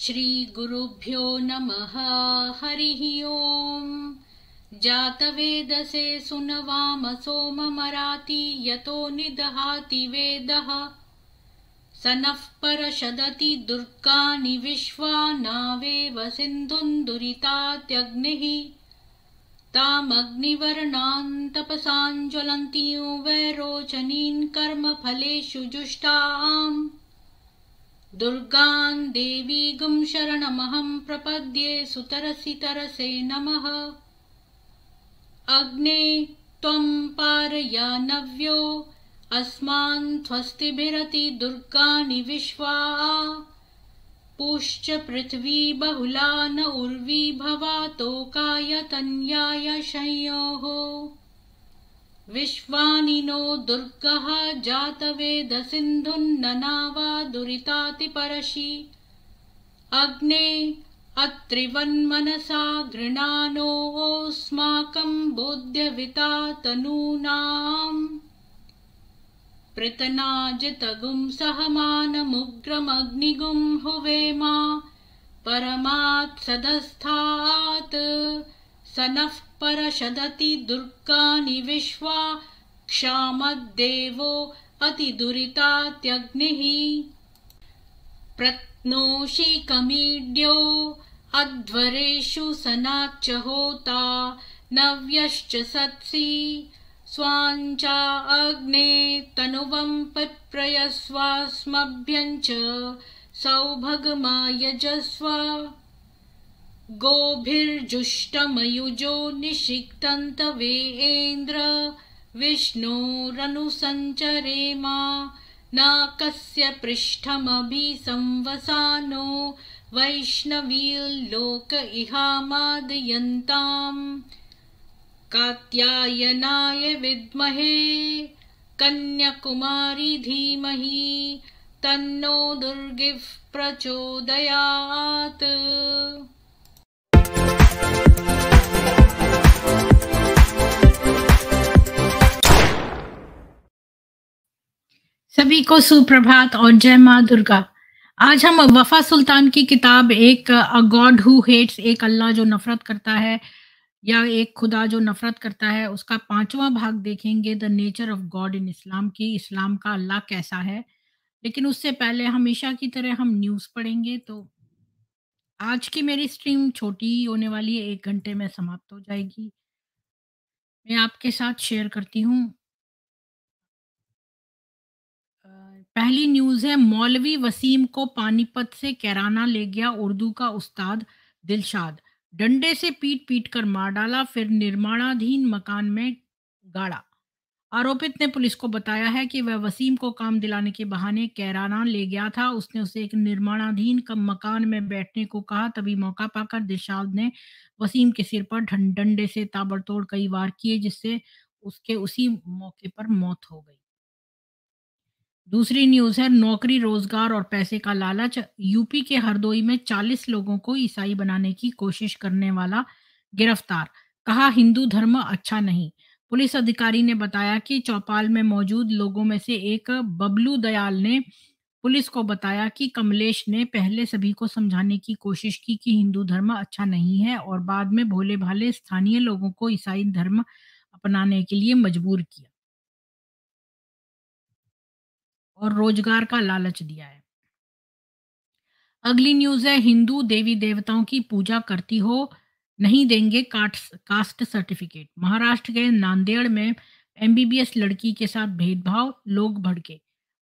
श्री गुरुभ्यो नमः हरिः ॐ जातवेदसे सुनवाम सोम मराती यतो निदहाति वेदः नावे नः परशदति दुर्गानि विश्वानावेव सिन्धुन्दुरितात्यग्निः तामग्निवर्णान् तपसाञ्ज्वलन्तीं कर्म कर्मफलेषु जुष्टाम् देवी गुम शरण प्रपद्ये तरसे नम अग्ने त्वं पारयानव्यो अस्मान् स्वस्तिभिरति विश्वा पुश्च पृथ्वी बहुला न उर्वी भवातो कायतन्याय संयोः विश्वानिनो दुर्गः जातवेद वा दुरितातिपरशि अग्ने अत्रिवन्मनसा घृणा बोध्यविता तनूनाम् पृतनाजितगुम् हुवेमा परमात्सदस्थात् स नः परशदति दुर्गानि विश्वा क्षामद्देवो अतिदुरितात्यग्निः प्रत्नोषि कमीड्यो अध्वरेषु सनाच होता नव्यश्च सत्सि स्वाञ्चा अग्ने तनुवं पत्प्रयस्वास्मभ्यं च सौभगमायजस्व गोभिर्जुष्टमयुजो निषिक्तन्तवेन्द्र विष्णोरनुसञ्चरेमा न कस्य पृष्ठमभिसंवसानो वैष्णवील्लोक इहामादयन्ताम् कात्यायनाय विद्महे कन्याकुमारी धीमहि तन्नो दुर्गिः प्रचोदयात् सभी को सुप्रभात और जय माँ दुर्गा आज हम वफा सुल्तान की किताब एक गॉड हु हेट्स एक अल्लाह जो नफरत करता है या एक खुदा जो नफरत करता है उसका पांचवा भाग देखेंगे the nature of God in Islam की इस्लाम का अल्लाह कैसा है लेकिन उससे पहले हमेशा की तरह हम न्यूज़ पढ़ेंगे तो आज की मेरी स्ट्रीम छोटी होने वाली है एक घंटे में समाप्त हो जाएगी मैं आपके साथ शेयर करती हूँ पहली न्यूज़ है मौलवी वसीम को पानीपत से कैराना ले गया उर्दू का उस्ताद दिलशाद डंडे से पीट पीट कर मार डाला फिर निर्माणाधीन मकान में गाड़ा आरोपित ने पुलिस को बताया है कि वह वसीम को काम दिलाने के बहाने कैराना ले गया था उसने उसे एक निर्माणाधीन मकान में बैठने को कहा तभी मौका पाकर दिशाद ने वसीम के सिर पर डंडे से ताबड़तोड़ कई वार किए जिससे उसके उसी मौके पर मौत हो गई दूसरी न्यूज है नौकरी रोजगार और पैसे का लालच यूपी के हरदोई में 40 लोगों को ईसाई बनाने की कोशिश करने वाला गिरफ्तार कहा हिंदू धर्म अच्छा नहीं पुलिस अधिकारी ने बताया कि चौपाल में मौजूद लोगों में से एक बबलू दयाल ने पुलिस को बताया कि कमलेश ने पहले सभी को समझाने की कोशिश की कि हिंदू धर्म अच्छा नहीं है और बाद में भोले भाले स्थानीय लोगों को ईसाई धर्म अपनाने के लिए मजबूर किया और रोजगार का लालच दिया है अगली न्यूज है हिंदू देवी देवताओं की पूजा करती हो नहीं देंगे काट कास्ट सर्टिफिकेट महाराष्ट्र के नांदेड़ में एमबीबीएस लड़की के साथ भेदभाव लोग भड़के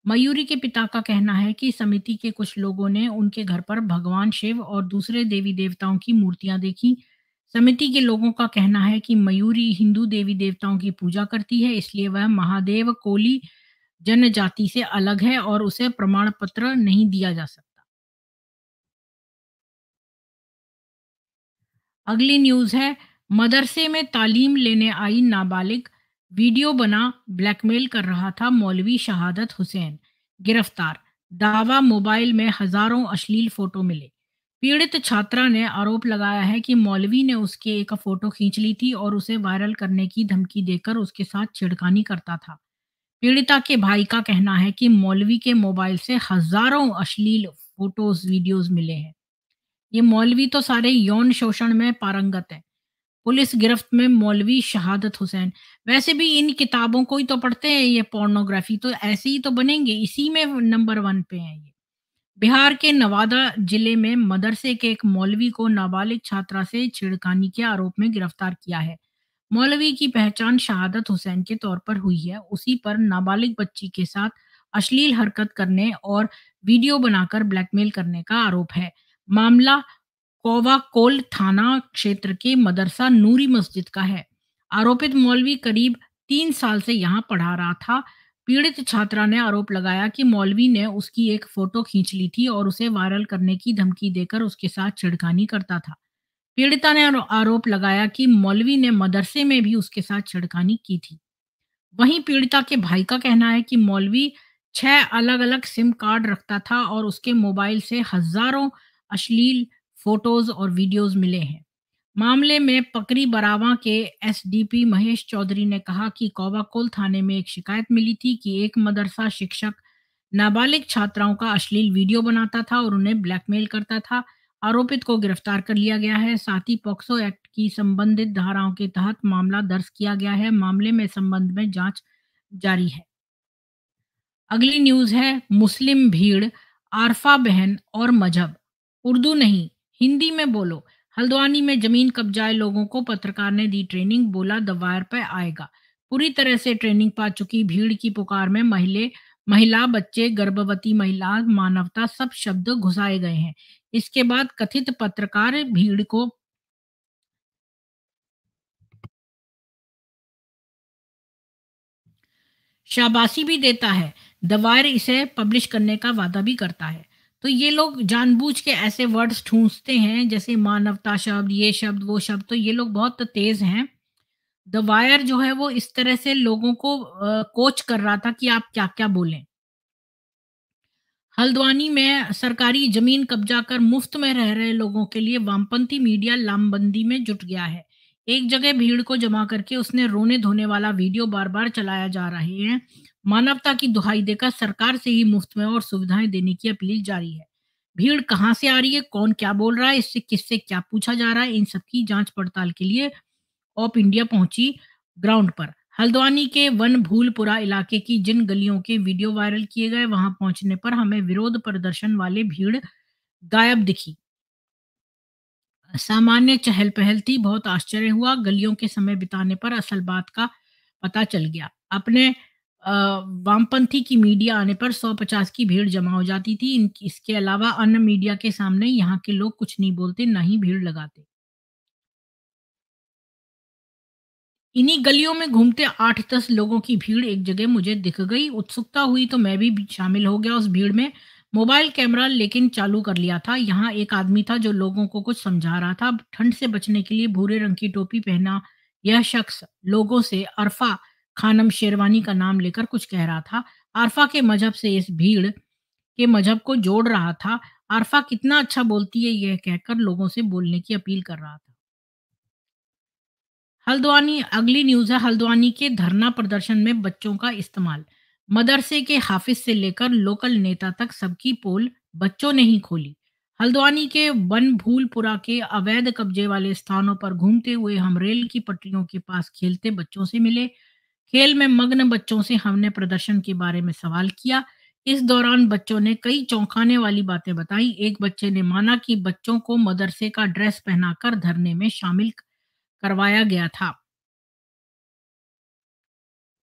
मयूरी के पिता का कहना है कि समिति के कुछ लोगों ने उनके घर पर भगवान शिव और दूसरे देवी देवताओं की मूर्तियां देखी समिति के लोगों का कहना है कि मयूरी हिंदू देवी देवताओं की पूजा करती है इसलिए वह महादेव कोली जनजाति से अलग है और उसे प्रमाण पत्र नहीं दिया जा सकता अगली न्यूज़ है मदरसे में तालीम लेने आई नाबालिग वीडियो बना ब्लैकमेल कर रहा था मौलवी शहादत हुसैन गिरफ्तार दावा मोबाइल में हजारों अश्लील फोटो मिले पीड़ित छात्रा ने आरोप लगाया है कि मौलवी ने उसके एक फोटो खींच ली थी और उसे वायरल करने की धमकी देकर उसके साथ छिड़कानी करता था पीड़िता के भाई का कहना है कि मौलवी के मोबाइल से हजारों अश्लील फोटोज वीडियोज मिले हैं ये मौलवी तो सारे यौन शोषण में पारंगत है पुलिस गिरफ्त में मौलवी शहादत हुसैन वैसे भी इन किताबों को ही तो पढ़ते हैं ये पोर्नोग्राफी तो ऐसे ही तो बनेंगे इसी में नंबर वन पे हैं ये बिहार के नवादा जिले में मदरसे के एक मौलवी को नाबालिग छात्रा से छेड़खानी के आरोप में गिरफ्तार किया है मौलवी की पहचान शहादत हुसैन के तौर पर हुई है उसी पर नाबालिग बच्ची के साथ अश्लील हरकत करने और वीडियो बनाकर ब्लैकमेल करने का आरोप है मामला कोवाकोल थाना क्षेत्र के मदरसा नूरी मस्जिद का है आरोपित मौलवी करीब तीन साल से यहाँ पढ़ा रहा था पीड़ित छात्रा ने आरोप लगाया कि मौलवी ने उसकी एक फोटो खींच ली थी और उसे वायरल करने की धमकी देकर उसके साथ छिड़खानी करता था पीड़िता ने आरोप लगाया कि मौलवी ने मदरसे में भी उसके साथ छिड़खानी की थी वहीं पीड़िता के भाई का कहना है कि मौलवी छह अलग अलग सिम कार्ड रखता था और उसके मोबाइल से हजारों अश्लील फोटोज और वीडियोस मिले हैं मामले में पकरी बरावा के एसडीपी महेश चौधरी ने कहा कि कौवाकोल थाने में एक शिकायत मिली थी कि एक मदरसा शिक्षक नाबालिग छात्राओं का अश्लील वीडियो बनाता था और उन्हें ब्लैकमेल करता था आरोपित को गिरफ्तार कर लिया गया है साथ ही पॉक्सो एक्ट की संबंधित धाराओं के तहत मामला दर्ज किया गया है मामले में संबंध में जांच जारी है अगली न्यूज है मुस्लिम भीड़ आरफा बहन और मजहब उर्दू नहीं हिंदी में बोलो हल्द्वानी में जमीन कब्जाए लोगों को पत्रकार ने दी ट्रेनिंग बोला दवायर पर आएगा पूरी तरह से ट्रेनिंग पा चुकी भीड़ की पुकार में महिले महिला बच्चे गर्भवती महिला मानवता सब शब्द घुसाए गए हैं इसके बाद कथित पत्रकार भीड़ को शाबाशी भी देता है दवायर इसे पब्लिश करने का वादा भी करता है तो ये लोग जानबूझ के ऐसे वर्ड्स ठूंसते हैं जैसे मानवता शब्द ये शब्द वो शब्द तो ये लोग बहुत तेज हैं द वायर जो है वो इस तरह से लोगों को कोच कर रहा था कि आप क्या क्या बोलें हल्द्वानी में सरकारी जमीन कब्जा कर मुफ्त में रह रहे लोगों के लिए वामपंथी मीडिया लामबंदी में जुट गया है एक जगह भीड़ को जमा करके उसने रोने धोने वाला वीडियो बार बार चलाया जा रहे हैं मानवता की दुहाई देकर सरकार से ही मुफ्त में और सुविधाएं देने की अपील जारी है भीड़ कहां से आ रही है कौन क्या बोल रहा है इससे किससे क्या पूछा जा रहा है इन सबकी जांच पड़ताल के लिए ऑप इंडिया पहुंची ग्राउंड पर हल्द्वानी के वन भूलपुरा इलाके की जिन गलियों के वीडियो वायरल किए गए वहां पहुंचने पर हमें विरोध प्रदर्शन वाले भीड़ गायब दिखी सामान्य चहल पहल थी बहुत आश्चर्य हुआ गलियों के समय बिताने पर असल बात का पता चल गया अपने वामपंथी की मीडिया आने पर 150 की भीड़ जमा हो जाती थी इसके अलावा अन्य मीडिया के सामने यहाँ के लोग कुछ नहीं बोलते ना ही भीड़ लगाते इन्हीं गलियों में घूमते आठ दस लोगों की भीड़ एक जगह मुझे दिख गई उत्सुकता हुई तो मैं भी शामिल हो गया उस भीड़ में मोबाइल कैमरा लेकिन चालू कर लिया था यहाँ एक आदमी था जो लोगों को कुछ समझा रहा था ठंड से बचने के लिए भूरे रंग की टोपी पहना यह शख्स लोगों से अरफा खानम शेरवानी का नाम लेकर कुछ कह रहा था आरफा के मजहब से इस भीड़ के मजहब को जोड़ रहा था आरफा कितना अच्छा बोलती है यह कहकर लोगों से बोलने की अपील कर रहा था हल्द्वानी अगली न्यूज है हल्द्वानी के धरना प्रदर्शन में बच्चों का इस्तेमाल मदरसे के हाफिज से लेकर लोकल नेता तक सबकी पोल बच्चों ने ही खोली हल्द्वानी के वन भूलपुरा के अवैध कब्जे वाले स्थानों पर घूमते हुए हम रेल की पटरियों के पास खेलते बच्चों से मिले खेल में मग्न बच्चों से हमने प्रदर्शन के बारे में सवाल किया इस दौरान बच्चों ने कई चौंकाने वाली बातें बताई एक बच्चे ने माना कि बच्चों को मदरसे का ड्रेस पहनाकर धरने में शामिल करवाया गया था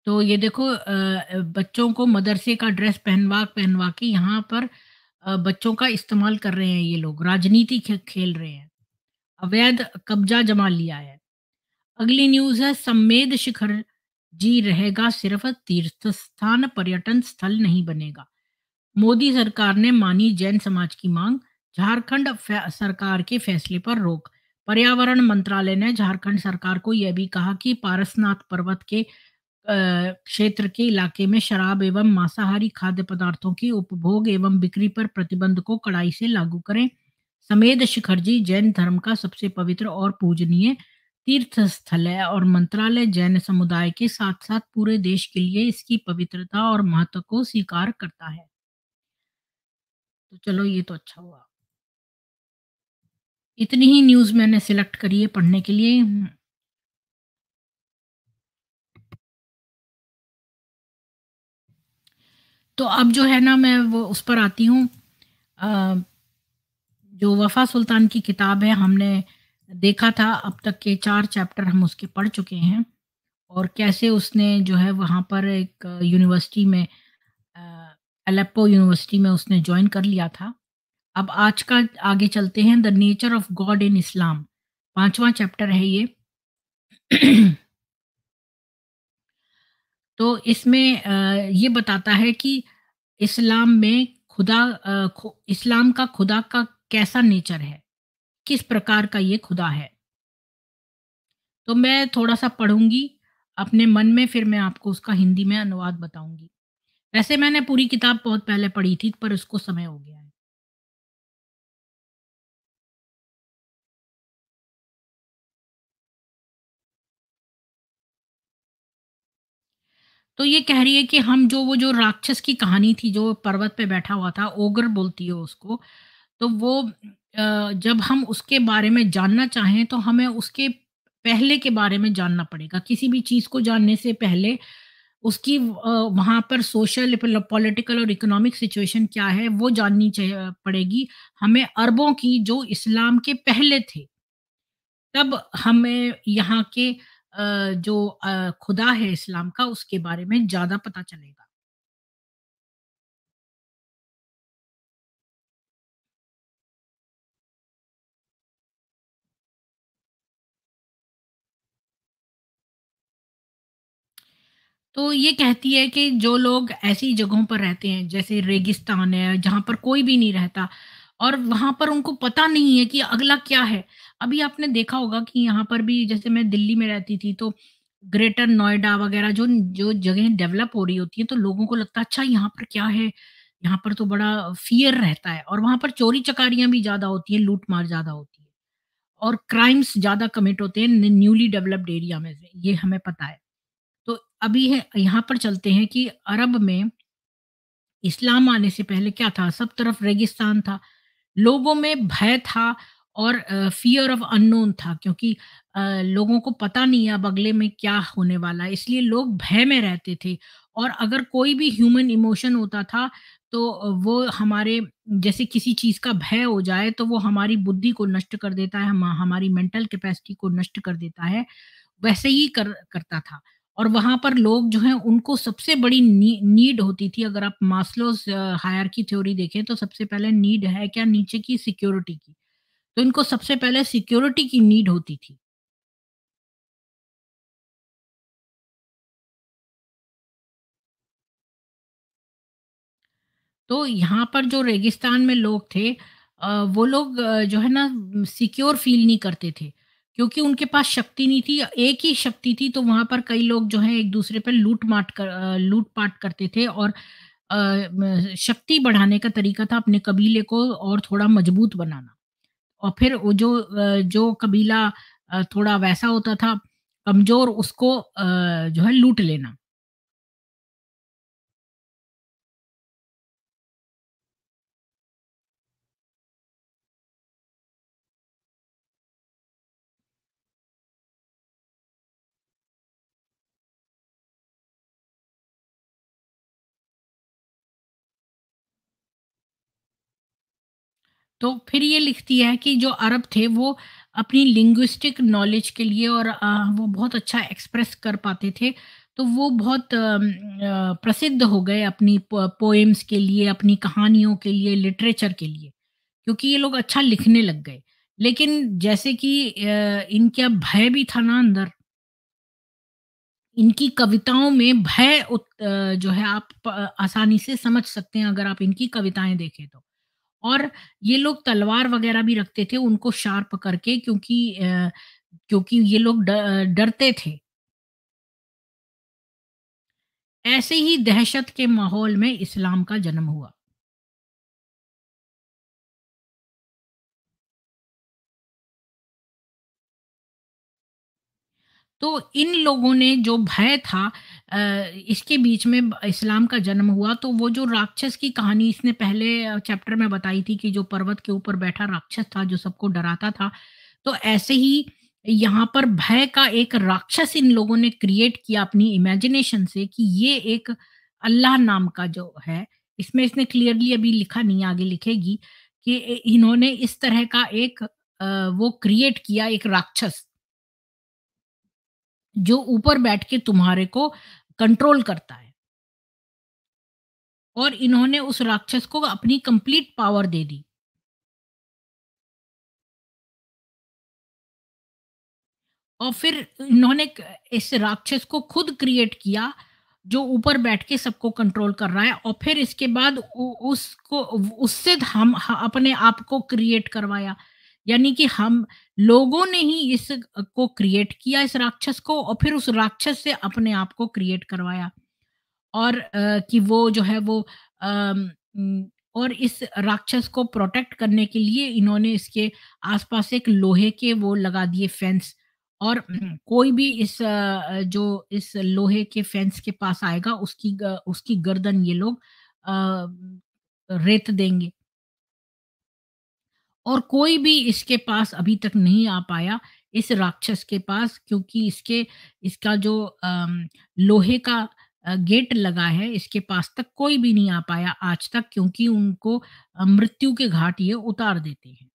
तो ये देखो बच्चों को मदरसे का ड्रेस पहनवा पहनवा के यहाँ पर बच्चों का इस्तेमाल कर रहे हैं ये लोग राजनीति खेल रहे हैं अवैध कब्जा जमा लिया है अगली न्यूज है सम्मेद शिखर जी रहेगा सिर्फ तीर्थ स्थान पर्यटन स्थल नहीं बनेगा मोदी सरकार ने मानी जैन समाज की मांग झारखंड सरकार के फैसले पर रोक पर्यावरण मंत्रालय ने झारखंड सरकार को यह भी कहा कि पारसनाथ पर्वत के क्षेत्र के इलाके में शराब एवं मांसाहारी खाद्य पदार्थों की उपभोग एवं बिक्री पर प्रतिबंध को कड़ाई से लागू करें समेत शिखर जी जैन धर्म का सबसे पवित्र और पूजनीय तीर्थ स्थल है और मंत्रालय जैन समुदाय के साथ साथ पूरे देश के लिए इसकी पवित्रता और महत्व को स्वीकार करता है तो चलो ये तो अच्छा हुआ इतनी ही न्यूज मैंने सिलेक्ट करी है पढ़ने के लिए तो अब जो है ना मैं वो उस पर आती हूँ जो वफा सुल्तान की किताब है हमने देखा था अब तक के चार चैप्टर हम उसके पढ़ चुके हैं और कैसे उसने जो है वहाँ पर एक यूनिवर्सिटी में अलेप्पो यूनिवर्सिटी में उसने ज्वाइन कर लिया था अब आज का आगे चलते हैं the nature of God in Islam पांचवा चैप्टर है ये तो इसमें ये बताता है कि इस्लाम में खुदा इस्लाम का खुदा का कैसा नेचर है किस प्रकार का ये खुदा है तो मैं थोड़ा सा पढ़ूंगी अपने मन में फिर मैं आपको उसका हिंदी में अनुवाद बताऊंगी वैसे मैंने पूरी किताब बहुत पहले पढ़ी थी पर उसको समय हो गया है तो ये कह रही है कि हम जो वो जो राक्षस की कहानी थी जो पर्वत पे बैठा हुआ था ओगर बोलती है उसको तो वो जब हम उसके बारे में जानना चाहें तो हमें उसके पहले के बारे में जानना पड़ेगा किसी भी चीज़ को जानने से पहले उसकी वहाँ पर सोशल मतलब पॉलिटिकल और इकोनॉमिक सिचुएशन क्या है वो जाननी पड़ेगी हमें अरबों की जो इस्लाम के पहले थे तब हमें यहाँ के जो खुदा है इस्लाम का उसके बारे में ज़्यादा पता चलेगा तो ये कहती है कि जो लोग ऐसी जगहों पर रहते हैं जैसे रेगिस्तान है जहाँ पर कोई भी नहीं रहता और वहाँ पर उनको पता नहीं है कि अगला क्या है अभी आपने देखा होगा कि यहाँ पर भी जैसे मैं दिल्ली में रहती थी तो ग्रेटर नोएडा वगैरह जो जो जगह डेवलप हो रही होती हैं तो लोगों को लगता है अच्छा यहाँ पर क्या है यहाँ पर तो बड़ा फियर रहता है और वहाँ पर चोरी चकारियाँ भी ज़्यादा होती हैं लूट मार ज़्यादा होती है और क्राइम्स ज़्यादा कमिट होते हैं न्यूली डेवलप्ड एरिया में ये हमें पता है अभी है यहाँ पर चलते हैं कि अरब में इस्लाम आने से पहले क्या था सब तरफ रेगिस्तान था लोगों में भय था और फियर ऑफ अननोन था क्योंकि uh, लोगों को पता नहीं अब अगले में क्या होने वाला है इसलिए लोग भय में रहते थे और अगर कोई भी ह्यूमन इमोशन होता था तो वो हमारे जैसे किसी चीज़ का भय हो जाए तो वो हमारी बुद्धि को नष्ट कर देता है हम हमारी मेंटल कैपेसिटी को नष्ट कर देता है वैसे ही कर करता था और वहां पर लोग जो है उनको सबसे बड़ी नी, नीड होती थी अगर आप मास्लोस हायर की थ्योरी देखें तो सबसे पहले नीड है क्या नीचे की सिक्योरिटी की तो इनको सबसे पहले सिक्योरिटी की नीड होती थी तो यहाँ पर जो रेगिस्तान में लोग थे वो लोग जो है ना सिक्योर फील नहीं करते थे क्योंकि उनके पास शक्ति नहीं थी एक ही शक्ति थी तो वहां पर कई लोग जो है एक दूसरे पर लूट माट कर लूट पाट करते थे और शक्ति बढ़ाने का तरीका था अपने कबीले को और थोड़ा मजबूत बनाना और फिर वो जो जो कबीला थोड़ा वैसा होता था कमजोर उसको जो है लूट लेना तो फिर ये लिखती है कि जो अरब थे वो अपनी लिंग्विस्टिक नॉलेज के लिए और वो बहुत अच्छा एक्सप्रेस कर पाते थे तो वो बहुत प्रसिद्ध हो गए अपनी पोएम्स के लिए अपनी कहानियों के लिए लिटरेचर के लिए क्योंकि ये लोग अच्छा लिखने लग गए लेकिन जैसे कि इनका भय भी था ना अंदर इनकी कविताओं में भय जो है आप आसानी से समझ सकते हैं अगर आप इनकी कविताएं देखें तो और ये लोग तलवार वगैरह भी रखते थे उनको शार्प करके क्योंकि क्योंकि ये लोग डरते थे ऐसे ही दहशत के माहौल में इस्लाम का जन्म हुआ तो इन लोगों ने जो भय था इसके बीच में इस्लाम का जन्म हुआ तो वो जो राक्षस की कहानी इसने पहले चैप्टर में बताई थी कि जो पर्वत के ऊपर बैठा राक्षस था जो सबको डराता था तो ऐसे ही यहाँ पर भय का एक राक्षस इन लोगों ने क्रिएट किया अपनी इमेजिनेशन से कि ये एक अल्लाह नाम का जो है इसमें इसने क्लियरली अभी लिखा नहीं आगे लिखेगी कि इन्होंने इस तरह का एक वो क्रिएट किया एक राक्षस जो ऊपर बैठ के तुम्हारे को कंट्रोल करता है और इन्होंने उस राक्षस को अपनी कंप्लीट पावर दे दी और फिर इन्होंने इस राक्षस को खुद क्रिएट किया जो ऊपर बैठ के सबको कंट्रोल कर रहा है और फिर इसके बाद उसको उससे हम अपने आप को क्रिएट करवाया यानी कि हम लोगों ने ही इस को क्रिएट किया इस राक्षस को और फिर उस राक्षस से अपने आप को क्रिएट करवाया और कि वो जो है वो और इस राक्षस को प्रोटेक्ट करने के लिए इन्होंने इसके आसपास एक लोहे के वो लगा दिए फेंस और कोई भी इस जो इस लोहे के फेंस के पास आएगा उसकी उसकी गर्दन ये लोग रेत देंगे और कोई भी इसके पास अभी तक नहीं आ पाया इस राक्षस के पास क्योंकि इसके इसका जो लोहे का गेट लगा है इसके पास तक कोई भी नहीं आ पाया आज तक क्योंकि उनको मृत्यु के घाट ये उतार देते हैं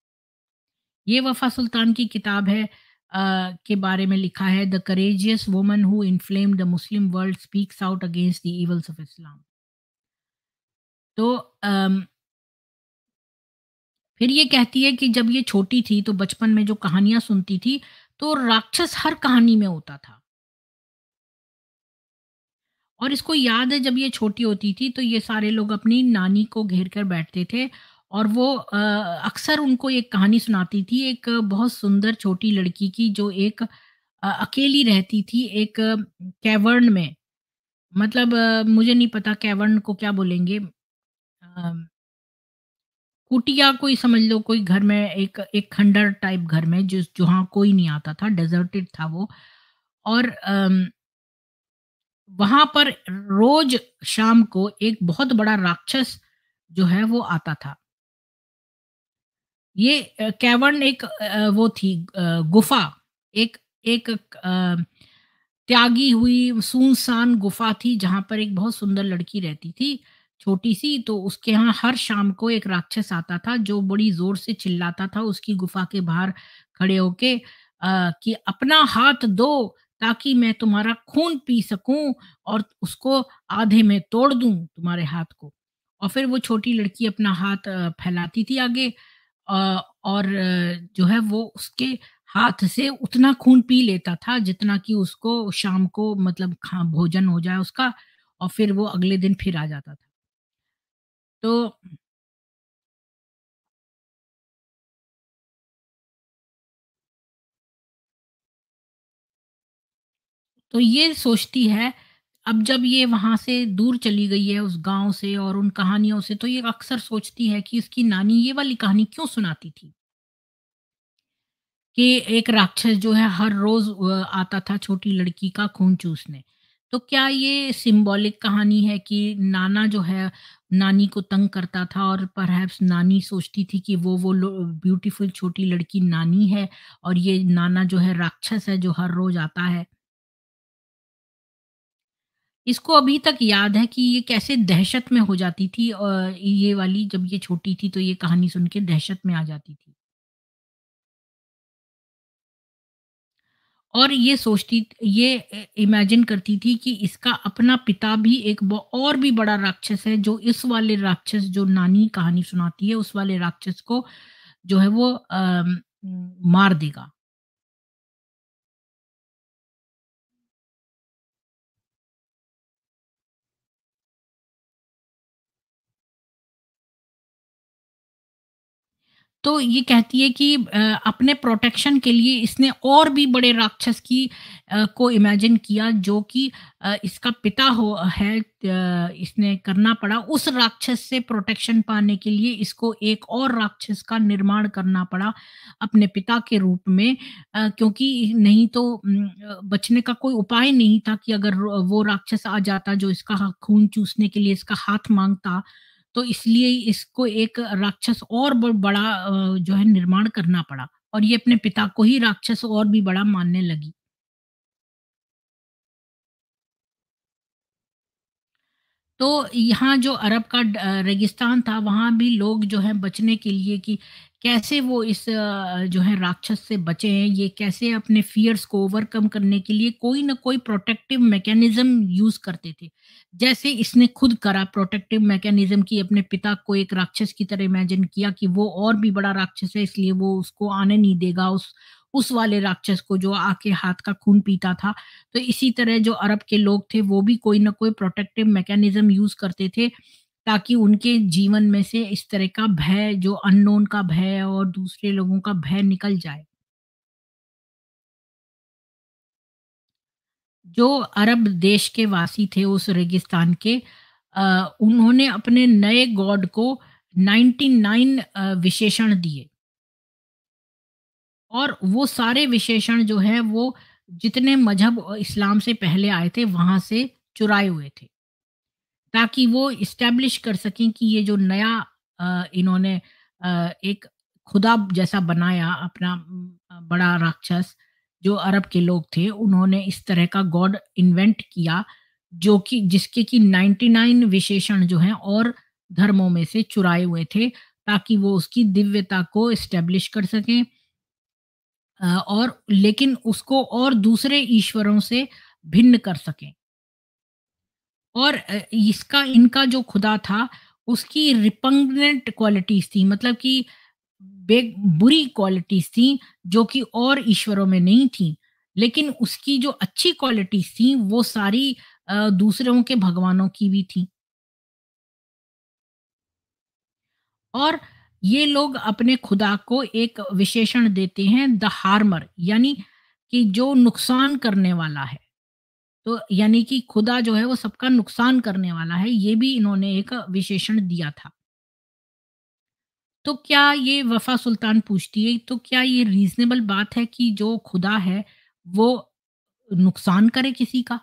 ये वफा सुल्तान की किताब है आ, के बारे में लिखा है the courageous woman who inflame the Muslim world speaks out against the evils of Islam तो फिर ये कहती है कि जब ये छोटी थी तो बचपन में जो कहानियां सुनती थी तो राक्षस हर कहानी में होता था और इसको याद है जब ये छोटी होती थी तो ये सारे लोग अपनी नानी को घेर कर बैठते थे और वो अक्सर उनको एक कहानी सुनाती थी एक बहुत सुंदर छोटी लड़की की जो एक आ, अकेली रहती थी एक कैवर्न में मतलब आ, मुझे नहीं पता कैवर्न को क्या बोलेंगे आ, कुटिया कोई समझ लो कोई घर में एक एक खंडर टाइप घर में जिस जहाँ कोई नहीं आता था डेजर्टेड था वो और वहां पर रोज शाम को एक बहुत बड़ा राक्षस जो है वो आता था ये कैवर्न एक वो थी गुफा एक एक त्यागी हुई सुनसान गुफा थी जहां पर एक बहुत सुंदर लड़की रहती थी छोटी सी तो उसके यहाँ हर शाम को एक राक्षस आता था जो बड़ी जोर से चिल्लाता था उसकी गुफा के बाहर खड़े होके कि अपना हाथ दो ताकि मैं तुम्हारा खून पी सकूं और उसको आधे में तोड़ दूं तुम्हारे हाथ को और फिर वो छोटी लड़की अपना हाथ फैलाती थी आगे और जो है वो उसके हाथ से उतना खून पी लेता था जितना कि उसको शाम को मतलब खा भोजन हो जाए उसका और फिर वो अगले दिन फिर आ जाता था तो तो ये सोचती है अब जब ये वहां से दूर चली गई है उस गांव से और उन कहानियों से तो ये अक्सर सोचती है कि इसकी नानी ये वाली कहानी क्यों सुनाती थी कि एक राक्षस जो है हर रोज आता था छोटी लड़की का खून चूसने तो क्या ये सिंबॉलिक कहानी है कि नाना जो है नानी को तंग करता था और परहैप्स नानी सोचती थी कि वो वो ब्यूटीफुल छोटी लड़की नानी है और ये नाना जो है राक्षस है जो हर रोज आता है इसको अभी तक याद है कि ये कैसे दहशत में हो जाती थी और ये वाली जब ये छोटी थी तो ये कहानी सुन के दहशत में आ जाती थी और ये सोचती ये इमेजिन करती थी कि इसका अपना पिता भी एक और भी बड़ा राक्षस है जो इस वाले राक्षस जो नानी कहानी सुनाती है उस वाले राक्षस को जो है वो आ, मार देगा तो ये कहती है कि अपने प्रोटेक्शन के लिए इसने और भी बड़े राक्षस की को इमेजिन किया जो कि इसका पिता हो है इसने करना पड़ा उस राक्षस से प्रोटेक्शन पाने के लिए इसको एक और राक्षस का निर्माण करना पड़ा अपने पिता के रूप में क्योंकि नहीं तो बचने का कोई उपाय नहीं था कि अगर वो राक्षस आ जाता जो इसका खून चूसने के लिए इसका हाथ मांगता तो इसलिए इसको एक राक्षस और बड़ा जो है निर्माण करना पड़ा और ये अपने पिता को ही राक्षस और भी बड़ा मानने लगी तो यहाँ जो अरब का रेगिस्तान था वहाँ भी लोग जो है बचने के लिए कि कैसे वो इस जो है राक्षस से बचे हैं ये कैसे अपने फियर्स को ओवरकम करने के लिए कोई ना कोई प्रोटेक्टिव मैकेनिज्म यूज करते थे जैसे इसने खुद करा प्रोटेक्टिव मैकेनिज्म की अपने पिता को एक राक्षस की तरह इमेजिन किया कि वो और भी बड़ा राक्षस है इसलिए वो उसको आने नहीं देगा उस उस वाले राक्षस को जो आके हाथ का खून पीता था तो इसी तरह जो अरब के लोग थे वो भी कोई ना कोई प्रोटेक्टिव मैकेनिज्म यूज करते थे ताकि उनके जीवन में से इस तरह का भय जो अननोन का भय और दूसरे लोगों का भय निकल जाए जो अरब देश के वासी थे उस रेगिस्तान के उन्होंने अपने नए गॉड को 99 विशेषण दिए और वो सारे विशेषण जो है वो जितने मजहब इस्लाम से पहले आए थे वहाँ से चुराए हुए थे ताकि वो इस्टेब्लिश कर सकें कि ये जो नया इन्होंने एक खुदा जैसा बनाया अपना बड़ा राक्षस जो अरब के लोग थे उन्होंने इस तरह का गॉड इन्वेंट किया जो कि जिसके कि 99 विशेषण जो हैं और धर्मों में से चुराए हुए थे ताकि वो उसकी दिव्यता को इस्टेब्लिश कर सकें और लेकिन उसको और दूसरे ईश्वरों से भिन्न कर सके और इसका इनका जो खुदा था उसकी रिपंगनेंट क्वालिटीज थी मतलब कि बुरी क्वालिटीज थी जो कि और ईश्वरों में नहीं थी लेकिन उसकी जो अच्छी क्वालिटीज थी वो सारी दूसरों के भगवानों की भी थी और ये लोग अपने खुदा को एक विशेषण देते हैं द हार्मर यानी कि जो नुकसान करने वाला है तो यानी कि खुदा जो है वो सबका नुकसान करने वाला है ये भी इन्होंने एक विशेषण दिया था तो क्या ये वफा सुल्तान पूछती है तो क्या ये रीजनेबल बात है कि जो खुदा है वो नुकसान करे किसी का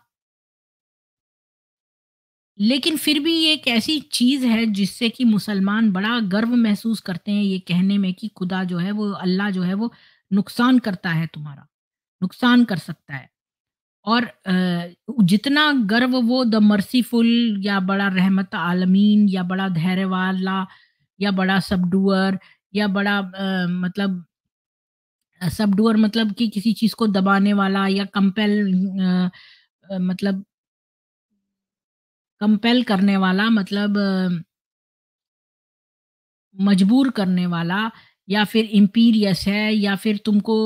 लेकिन फिर भी ये एक ऐसी चीज़ है जिससे कि मुसलमान बड़ा गर्व महसूस करते हैं ये कहने में कि खुदा जो है वो अल्लाह जो है वो नुकसान करता है तुम्हारा नुकसान कर सकता है और जितना गर्व वो द मर्सीफुल या बड़ा रहमत आलमीन या बड़ा धैर्य वाला या बड़ा सबडुअर या बड़ा आ, मतलब सबडुअर मतलब कि किसी चीज़ को दबाने वाला या कंपेल मतलब कंपेल करने वाला मतलब मजबूर करने वाला या फिर इम्पीरियस है या फिर तुमको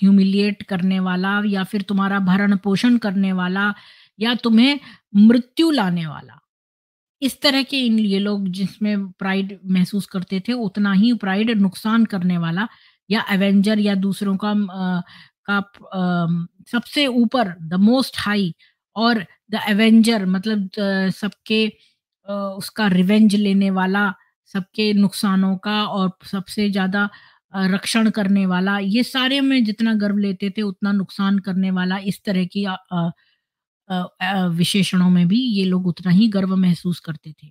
ह्यूमिलिएट करने वाला या फिर तुम्हारा भरण पोषण करने वाला या तुम्हें मृत्यु लाने वाला इस तरह के इन ये लोग जिसमें प्राइड महसूस करते थे उतना ही प्राइड नुकसान करने वाला या एवेंजर या दूसरों का आ, का आ, सबसे ऊपर द मोस्ट हाई और द एवेंजर मतलब सबके उसका रिवेंज लेने वाला सबके नुकसानों का और सबसे ज़्यादा रक्षण करने वाला ये सारे में जितना गर्व लेते थे उतना नुकसान करने वाला इस तरह की विशेषणों में भी ये लोग उतना ही गर्व महसूस करते थे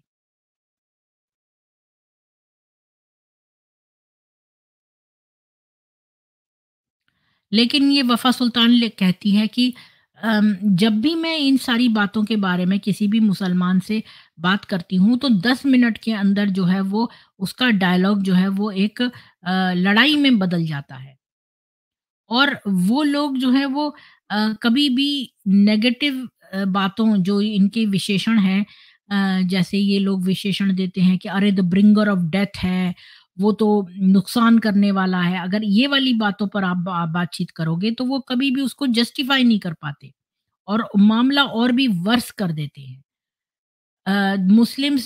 लेकिन ये वफा सुल्तान कहती है कि जब भी मैं इन सारी बातों के बारे में किसी भी मुसलमान से बात करती हूँ तो दस मिनट के अंदर जो है वो उसका डायलॉग जो है वो एक लड़ाई में बदल जाता है और वो लोग जो है वो कभी भी नेगेटिव बातों जो इनके विशेषण हैं जैसे ये लोग विशेषण देते हैं कि अरे द ब्रिंगर ऑफ डेथ है वो तो नुकसान करने वाला है अगर ये वाली बातों पर आप, बातचीत करोगे तो वो कभी भी उसको जस्टिफाई नहीं कर पाते और मामला और भी वर्स कर देते हैं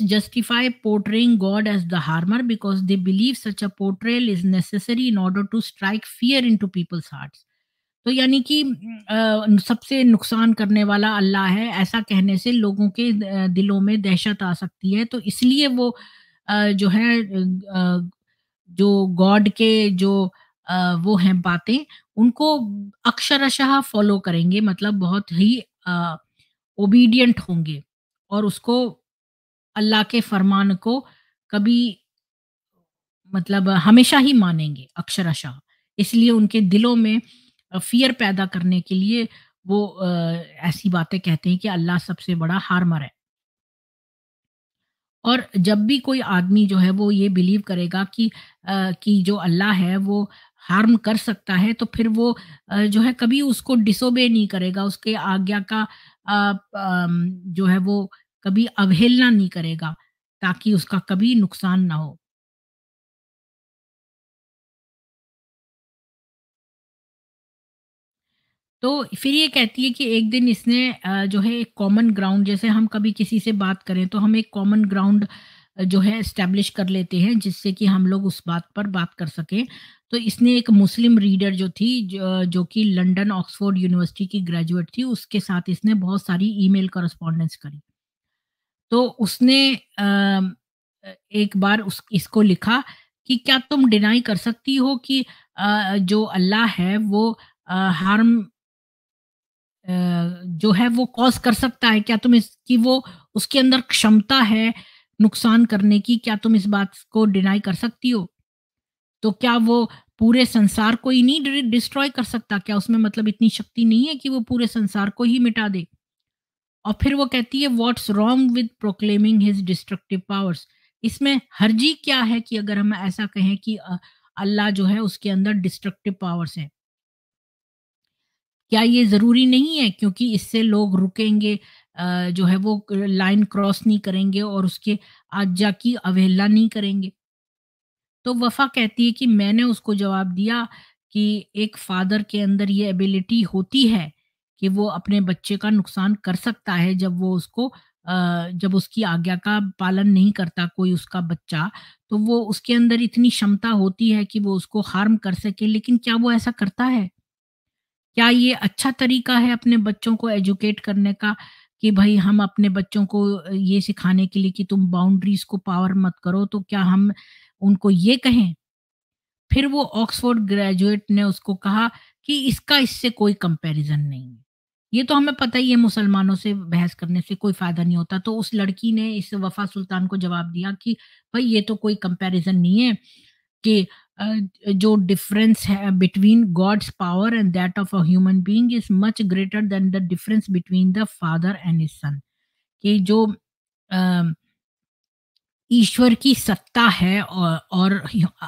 justify portraying God as the harmer because they believe such a portrayal is necessary in order to strike fear into people's heart तो यानी कि सबसे नुकसान करने वाला अल्लाह है ऐसा कहने से लोगों के दिलों में दहशत आ सकती है तो इसलिए वो जो है जो गॉड के जो आ, वो हैं बातें उनको अक्षरशः फॉलो करेंगे मतलब बहुत ही ओबीडियंट होंगे और उसको अल्लाह के फरमान को कभी मतलब हमेशा ही मानेंगे अक्षरशः इसलिए उनके दिलों में फियर पैदा करने के लिए वो आ, ऐसी बातें कहते हैं कि अल्लाह सबसे बड़ा हारमर है और जब भी कोई आदमी जो है वो ये बिलीव करेगा कि आ, कि जो अल्लाह है वो हार्म कर सकता है तो फिर वो आ, जो है कभी उसको डिसोबे नहीं करेगा उसके आज्ञा का आ, आ, जो है वो कभी अवहेलना नहीं करेगा ताकि उसका कभी नुकसान ना हो तो फिर ये कहती है कि एक दिन इसने जो है एक कॉमन ग्राउंड जैसे हम कभी किसी से बात करें तो हम एक कॉमन ग्राउंड जो है इस्टेब्लिश कर लेते हैं जिससे कि हम लोग उस बात पर बात कर सकें तो इसने एक मुस्लिम रीडर जो थी जो, जो कि लंदन ऑक्सफोर्ड यूनिवर्सिटी की ग्रेजुएट थी उसके साथ इसने बहुत सारी ईमेल करस्पॉन्डेंस करी तो उसने एक बार उस इसको लिखा कि क्या तुम डिनाई कर सकती हो कि जो अल्लाह है वो हार्म जो है वो कॉज कर सकता है क्या तुम इसकी वो उसके अंदर क्षमता है नुकसान करने की क्या तुम इस बात को डिनाई कर सकती हो तो क्या वो पूरे संसार को ही नहीं डिस्ट्रॉय कर सकता क्या उसमें मतलब इतनी शक्ति नहीं है कि वो पूरे संसार को ही मिटा दे और फिर वो कहती है what's wrong with proclaiming his destructive powers इसमें हर्जी क्या है कि अगर हम ऐसा कहें कि अल्लाह जो है उसके अंदर डिस्ट्रक्टिव पावर्स हैं क्या ये ज़रूरी नहीं है क्योंकि इससे लोग रुकेंगे जो है वो लाइन क्रॉस नहीं करेंगे और उसके आज्ञा की अवहेला नहीं करेंगे। तो वफ़ा कहती है कि मैंने उसको जवाब दिया कि एक फ़ादर के अंदर ये एबिलिटी होती है कि वो अपने बच्चे का नुकसान कर सकता है जब वो उसको जब उसकी आज्ञा का पालन नहीं करता कोई उसका बच्चा, तो वो उसके अंदर इतनी क्षमता होती है कि वो उसको हार्म कर सके लेकिन क्या वो ऐसा करता है? क्या ये अच्छा तरीका है अपने बच्चों को एजुकेट करने का कि भाई हम अपने बच्चों को ये सिखाने के लिए कि तुम बाउंड्रीज को पावर मत करो तो क्या हम उनको ये कहें फिर वो ऑक्सफोर्ड ग्रेजुएट ने उसको कहा कि इसका इससे कोई कंपैरिजन नहीं है ये तो हमें पता ही है मुसलमानों से बहस करने से कोई फायदा नहीं होता तो उस लड़की ने इस वफा सुल्तान को जवाब दिया कि भाई ये तो कोई कंपैरिजन नहीं है कि जो डिफरेंस है between God's power and that of a human being is much greater than the difference between the father and his son कि जो ईश्वर की सत्ता है और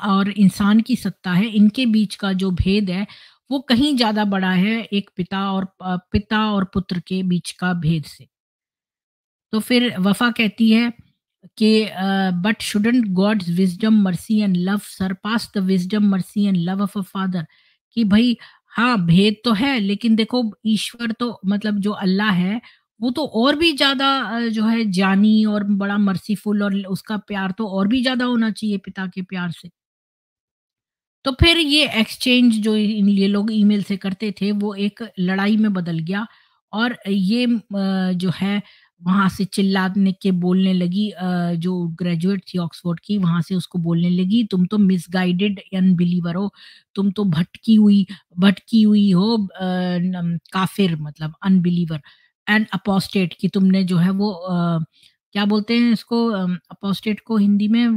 और इंसान की सत्ता है इनके बीच का जो भेद है वो कहीं ज़्यादा बड़ा है एक पिता और पिता और पुत्र के बीच का भेद से तो फिर वफा कहती है कि but shouldn't God's wisdom mercy and love surpass the wisdom mercy and love of a father कि भाई हाँ भेद तो है लेकिन देखो ईश्वर तो मतलब जो अल्लाह है वो तो और भी ज्यादा जो है जानी और बड़ा मर्सीफुल और उसका प्यार तो और भी ज्यादा होना चाहिए पिता के प्यार से तो फिर ये एक्सचेंज जो इन ये लोग ईमेल से करते थे वो एक लड़ाई में बदल गया और ये जो है वहां से चिल्लाने के बोलने लगी जो ग्रेजुएट थी ऑक्सफोर्ड की वहां से उसको बोलने लगी तुम तो मिसगाइडेड अनबिलीवर हो तुम तो भटकी हुई भटकी हुई हो काफिर मतलब अनबिलीवर एंड अपोस्टेट कि तुमने जो है वो क्या बोलते हैं इसको अपोस्टेट को हिंदी में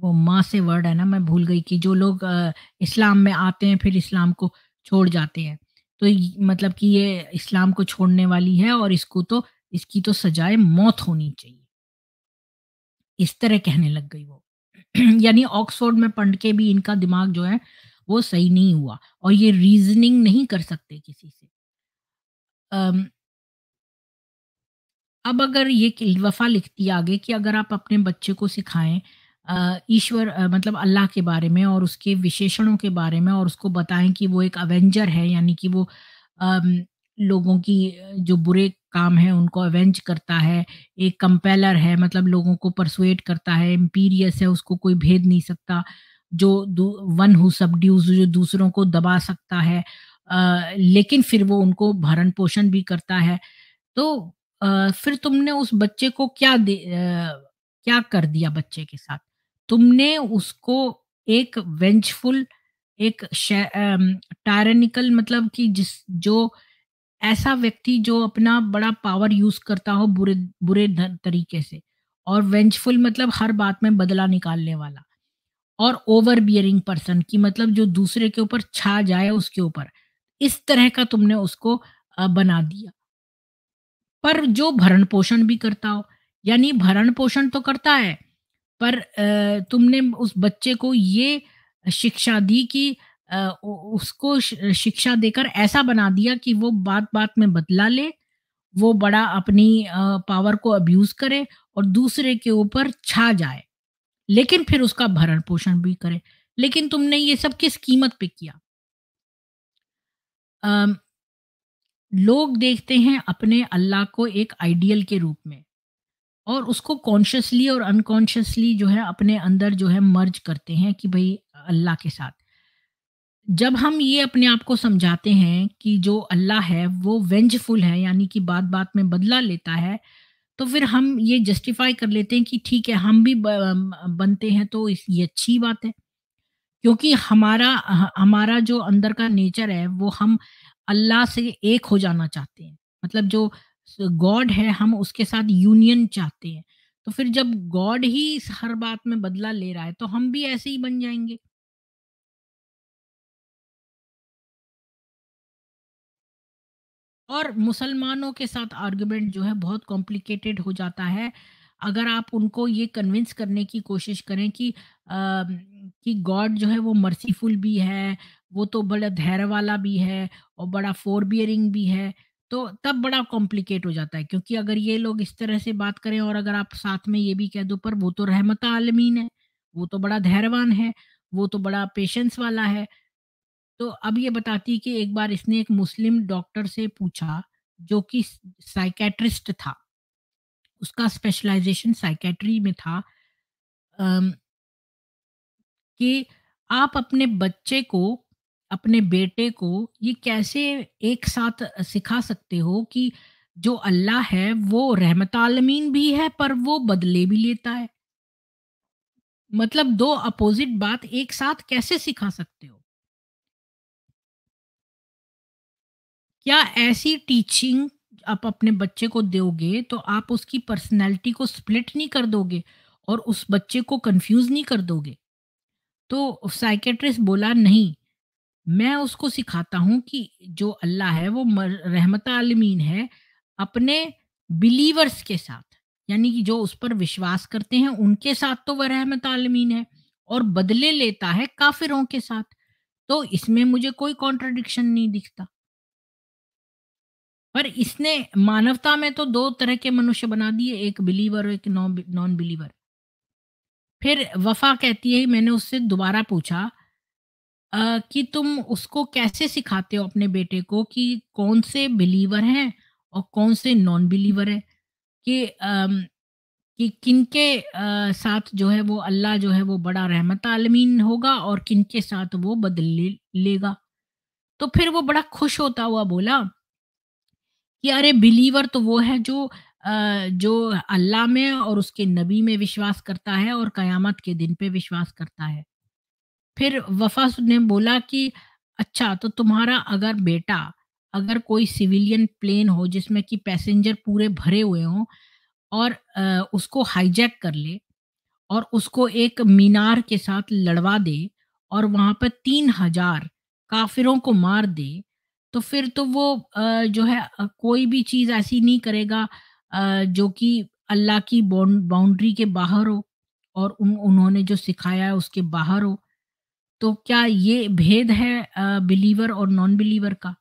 वो माँ से वर्ड है ना मैं भूल गई कि जो लोग इस्लाम में आते हैं फिर इस्लाम को छोड़ जाते हैं तो मतलब कि ये इस्लाम को छोड़ने वाली है और इसको तो इसकी तो सजाए मौत होनी चाहिए। इस तरह कहने लग गई वो। यानी ऑक्सफोर्ड में पढ़ के भी इनका दिमाग जो है वो सही नहीं हुआ और ये रीज़निंग नहीं कर सकते किसी से। अब अगर ये वफ़ा लिखती है आगे कि अगर आप अपने बच्चे को सिखाएं ईश्वर मतलब अल्लाह के बारे में और उसके विशेषणों के बारे में और उसको बताएं कि वो एक अवेंजर है यानी कि वो लोगों की जो बुरे काम है उनको अवेंज करता है एक कंपेलर है मतलब लोगों को परसुएट करता है एम्पीरियस है उसको कोई भेद नहीं सकता जो वन हु सबड्यूज जो दूसरों को दबा सकता है आ, लेकिन फिर वो उनको भरण पोषण भी करता है तो आ, फिर तुमने उस बच्चे को क्या दे, आ, क्या कर दिया बच्चे के साथ तुमने उसको एक वेंचफुल एक टायरनिकल मतलब कि जिस जो ऐसा व्यक्ति जो अपना बड़ा पावर यूज करता हो बुरे बुरे तरीके से और वेंचफुल मतलब हर बात में बदला निकालने वाला और ओवर बियरिंग पर्सन की मतलब जो दूसरे के ऊपर छा जाए उसके ऊपर इस तरह का तुमने उसको बना दिया पर जो भरण पोषण भी करता हो यानी भरण पोषण तो करता है पर तुमने उस बच्चे को ये शिक्षा दी कि उसको शिक्षा देकर ऐसा बना दिया कि वो बात बात में बदला ले वो बड़ा अपनी पावर को अब्यूज करे और दूसरे के ऊपर छा जाए लेकिन फिर उसका भरण पोषण भी करे लेकिन तुमने ये सब किस कीमत पे किया आ, लोग देखते हैं अपने अल्लाह को एक आइडियल के रूप में और उसको कॉन्शियसली और अनकॉन्शियसली जो है अपने अंदर जो है मर्ज करते हैं कि भाई अल्लाह के साथ जब हम ये अपने आप को समझाते हैं कि जो अल्लाह है वो वेंजफुल है यानी कि बात बात में बदला लेता है तो फिर हम ये जस्टिफाई कर लेते हैं कि ठीक है हम भी बनते हैं तो ये अच्छी बात है क्योंकि हमारा हमारा जो अंदर का नेचर है वो हम अल्लाह से एक हो जाना चाहते हैं मतलब जो गॉड है हम उसके साथ यूनियन चाहते हैं तो फिर जब गॉड ही इस हर बात में बदला ले रहा है तो हम भी ऐसे ही बन जाएंगे और मुसलमानों के साथ आर्गुमेंट जो है बहुत कॉम्प्लिकेटेड हो जाता है अगर आप उनको ये कन्विंस करने की कोशिश करें कि आ, कि गॉड जो है वो मर्सीफुल भी है वो तो बड़ा धैर्य वाला भी है और बड़ा फोर बियरिंग भी है तो तब बड़ा कॉम्प्लिकेट हो जाता है क्योंकि अगर ये लोग इस तरह से बात करें और अगर आप साथ में ये भी कह दो पर वो तो रहमत आलमीन है वो तो बड़ा धैर्यवान है वो तो बड़ा पेशेंस वाला है तो अब ये बताती कि एक बार इसने एक मुस्लिम डॉक्टर से पूछा जो कि साइकेट्रिस्ट था उसका स्पेशलाइजेशन साइकेट्री में था कि आप अपने बच्चे को अपने बेटे को ये कैसे एक साथ सिखा सकते हो कि जो अल्लाह है वो रहमत आलमीन भी है पर वो बदले भी लेता है मतलब दो अपोजिट बात एक साथ कैसे सिखा सकते हो क्या ऐसी टीचिंग आप अपने बच्चे को दोगे तो आप उसकी पर्सनैलिटी को स्प्लिट नहीं कर दोगे और उस बच्चे को कंफ्यूज नहीं कर दोगे तो साइकेट्रिस्ट बोला नहीं मैं उसको सिखाता हूँ कि जो अल्लाह है वो रहमत आलमीन है अपने बिलीवर्स के साथ यानी कि जो उस पर विश्वास करते हैं उनके साथ तो वह रहमत आलमीन है और बदले लेता है काफिरों के साथ तो इसमें मुझे कोई कॉन्ट्रडिक्शन नहीं दिखता पर इसने मानवता में तो दो तरह के मनुष्य बना दिए एक बिलीवर और एक नॉन बिलीवर फिर वफा कहती है मैंने उससे दोबारा पूछा कि तुम उसको कैसे सिखाते हो अपने बेटे को कि कौन से बिलीवर हैं और कौन से नॉन बिलीवर है कि अम, कि के अ, साथ जो है वो अल्लाह जो है वो बड़ा रहमत आलमीन होगा और किन के साथ वो बदल ले, लेगा तो फिर वो बड़ा खुश होता हुआ बोला कि अरे बिलीवर तो वो है जो अ, जो अल्लाह में और उसके नबी में विश्वास करता है और कयामत के दिन पे विश्वास करता है फिर वफा ने बोला कि अच्छा तो तुम्हारा अगर बेटा अगर कोई सिविलियन प्लेन हो जिसमें कि पैसेंजर पूरे भरे हुए हों और उसको हाईजैक कर ले और उसको एक मीनार के साथ लड़वा दे और वहाँ पर तीन हजार काफिरों को मार दे तो फिर तो वो जो है कोई भी चीज़ ऐसी नहीं करेगा जो कि अल्लाह की बाउंड्री के बाहर हो और उन उन्होंने जो सिखाया है उसके बाहर हो तो क्या ये भेद है बिलीवर और नॉन बिलीवर का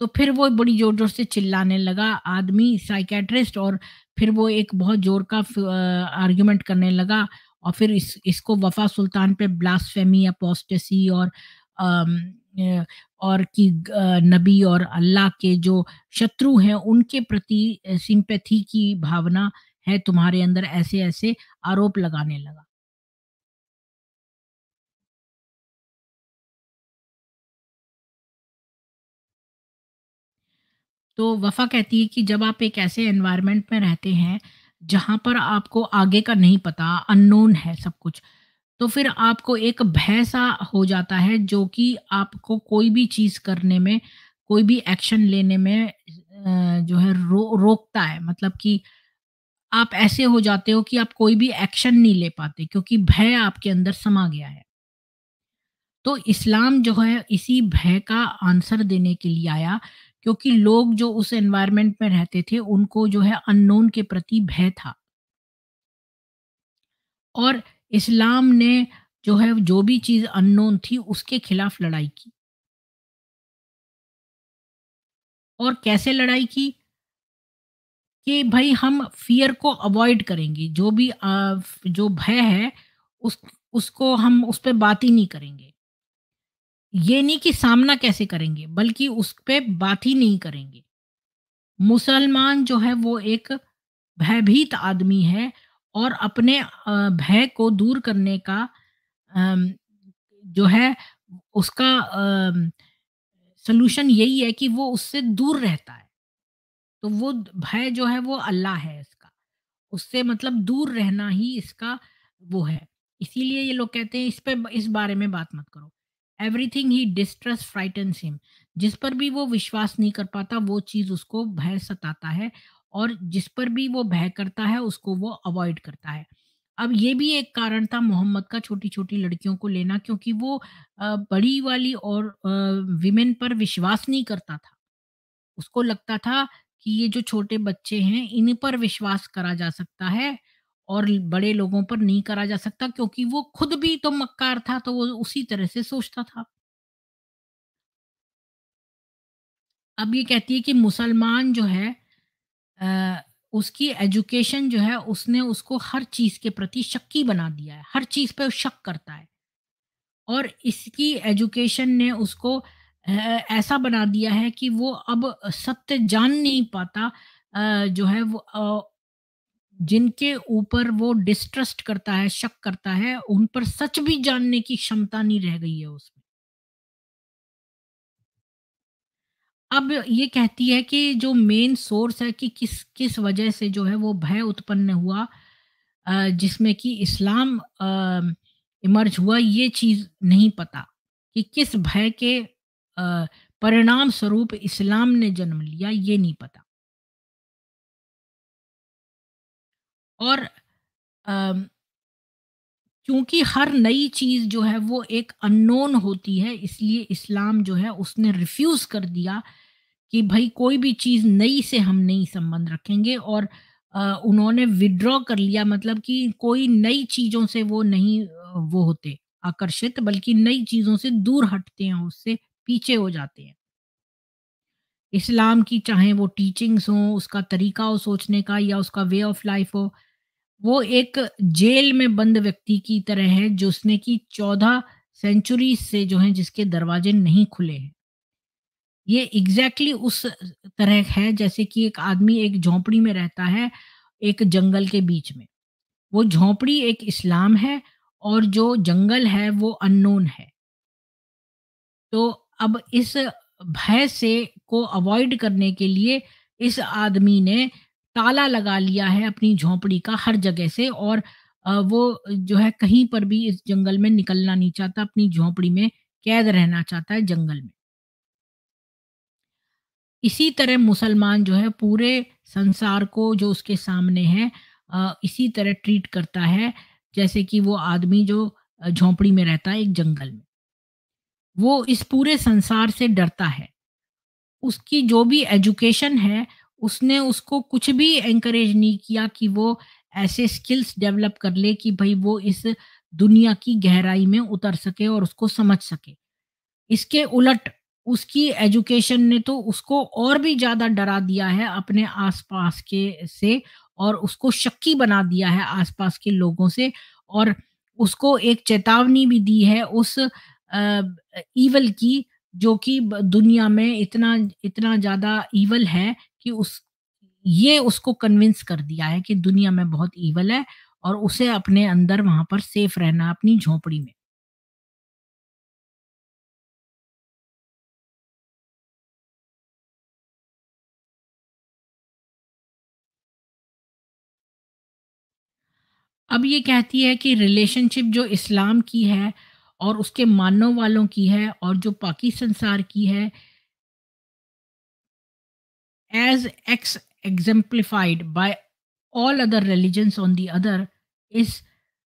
तो फिर वो बड़ी जोर जोर से चिल्लाने लगा आदमी साइकेट्रिस्ट और फिर वो एक बहुत जोर का आर्ग्यूमेंट करने लगा और फिर इस इसको वफा सुल्तान पे ब्लास्फेमी पोस्टसी और और कि नबी और अल्लाह के जो शत्रु हैं उनके प्रति सिंपैथी की भावना है तुम्हारे अंदर ऐसे ऐसे आरोप लगाने लगा तो वफ़ा कहती है कि जब आप एक ऐसे एनवायरनमेंट में रहते हैं जहाँ पर आपको आगे का नहीं पता अननोन है सब कुछ तो फिर आपको एक भय सा हो जाता है जो कि आपको कोई भी चीज़ करने में कोई भी एक्शन लेने में जो है रो रोकता है मतलब कि आप ऐसे हो जाते हो कि आप कोई भी एक्शन नहीं ले पाते क्योंकि भय आपके अंदर समा गया है तो इस्लाम जो है इसी भय का आंसर देने के लिए आया क्योंकि लोग जो उस एनवायरमेंट में रहते थे उनको जो है अननोन के प्रति भय था और इस्लाम ने जो है जो भी चीज अननोन थी उसके खिलाफ लड़ाई की और कैसे लड़ाई की कि भाई हम फियर को अवॉइड करेंगे जो भी आ, जो भय है उस उसको हम उस पर बात ही नहीं करेंगे ये नहीं कि सामना कैसे करेंगे बल्कि उस पर बात ही नहीं करेंगे मुसलमान जो है वो एक भयभीत आदमी है और अपने भय को दूर करने का जो है उसका सलूशन यही है कि वो उससे दूर रहता है तो वो भय जो है वो अल्लाह है इसका उससे मतलब दूर रहना ही इसका वो है इसीलिए ये लोग कहते हैं इस पे इस बारे में बात मत करो एवरीथिंग ही डिस्ट्रेस फ्राइटन हिम जिस पर भी वो विश्वास नहीं कर पाता वो चीज उसको भय सताता है और जिस पर भी वो भय करता है उसको वो अवॉइड करता है अब ये भी एक कारण था मोहम्मद का छोटी छोटी लड़कियों को लेना क्योंकि वो बड़ी वाली और विमेन पर विश्वास नहीं करता था उसको लगता था कि ये जो छोटे बच्चे हैं इन पर विश्वास करा जा सकता है और बड़े लोगों पर नहीं करा जा सकता क्योंकि वो खुद भी तो मक्कार था तो वो उसी तरह से सोचता था अब ये कहती है कि मुसलमान जो है आ, उसकी एजुकेशन जो है उसने उसको हर चीज के प्रति शक्की बना दिया है हर चीज पे शक करता है और इसकी एजुकेशन ने उसको ऐसा बना दिया है कि वो अब सत्य जान नहीं पाता जो है वो जिनके ऊपर वो डिस्ट्रस्ट करता है शक करता है उन पर सच भी जानने की क्षमता नहीं रह गई है उसमें अब ये कहती है कि जो मेन सोर्स है कि किस किस वजह से जो है वो भय उत्पन्न हुआ जिसमें कि इस्लाम इमर्ज हुआ ये चीज नहीं पता कि किस भय के परिणाम स्वरूप इस्लाम ने जन्म लिया ये नहीं पता और क्योंकि हर नई चीज़ जो है वो एक अननोन होती है इसलिए इस्लाम जो है उसने रिफ्यूज़ कर दिया कि भाई कोई भी चीज़ नई से हम नहीं संबंध रखेंगे और उन्होंने विड्रॉ कर लिया मतलब कि कोई नई चीज़ों से वो नहीं वो होते आकर्षित बल्कि नई चीज़ों से दूर हटते हैं उससे पीछे हो जाते हैं इस्लाम की चाहे वो टीचिंग्स हो उसका तरीका हो सोचने का या उसका वे ऑफ लाइफ हो वो एक जेल में बंद व्यक्ति की तरह है जो उसने की चौदह सेंचुरी से जो है जिसके दरवाजे नहीं खुले हैं ये एग्जैक्टली exactly उस तरह है जैसे कि एक आदमी एक झोंपड़ी में रहता है एक जंगल के बीच में वो झोंपड़ी एक इस्लाम है और जो जंगल है वो अननोन है तो अब इस भय से को अवॉइड करने के लिए इस आदमी ने ताला लगा लिया है अपनी झोंपड़ी का हर जगह से और वो जो है कहीं पर भी इस जंगल में निकलना नहीं चाहता अपनी झोंपड़ी में कैद रहना चाहता है जंगल में इसी तरह मुसलमान जो है पूरे संसार को जो उसके सामने है इसी तरह ट्रीट करता है जैसे कि वो आदमी जो झोंपड़ी में रहता है एक जंगल में वो इस पूरे संसार से डरता है उसकी जो भी एजुकेशन है उसने उसको कुछ भी एंकरेज नहीं किया कि वो ऐसे स्किल्स डेवलप कर ले कि भाई वो इस दुनिया की गहराई में उतर सके और उसको समझ सके इसके उलट उसकी एजुकेशन ने तो उसको और भी ज़्यादा डरा दिया है अपने आसपास के से और उसको शक्की बना दिया है आसपास के लोगों से और उसको एक चेतावनी भी दी है उस ईवल की जो कि दुनिया में इतना इतना ज़्यादा ईवल है कि उस ये उसको कन्विंस कर दिया है कि दुनिया में बहुत ईवल है और उसे अपने अंदर वहां पर सेफ रहना अपनी झोपड़ी में अब ये कहती है कि रिलेशनशिप जो इस्लाम की है और उसके मानने वालों की है और जो पाकि संसार की है as ex exemplified by all other religions on the other is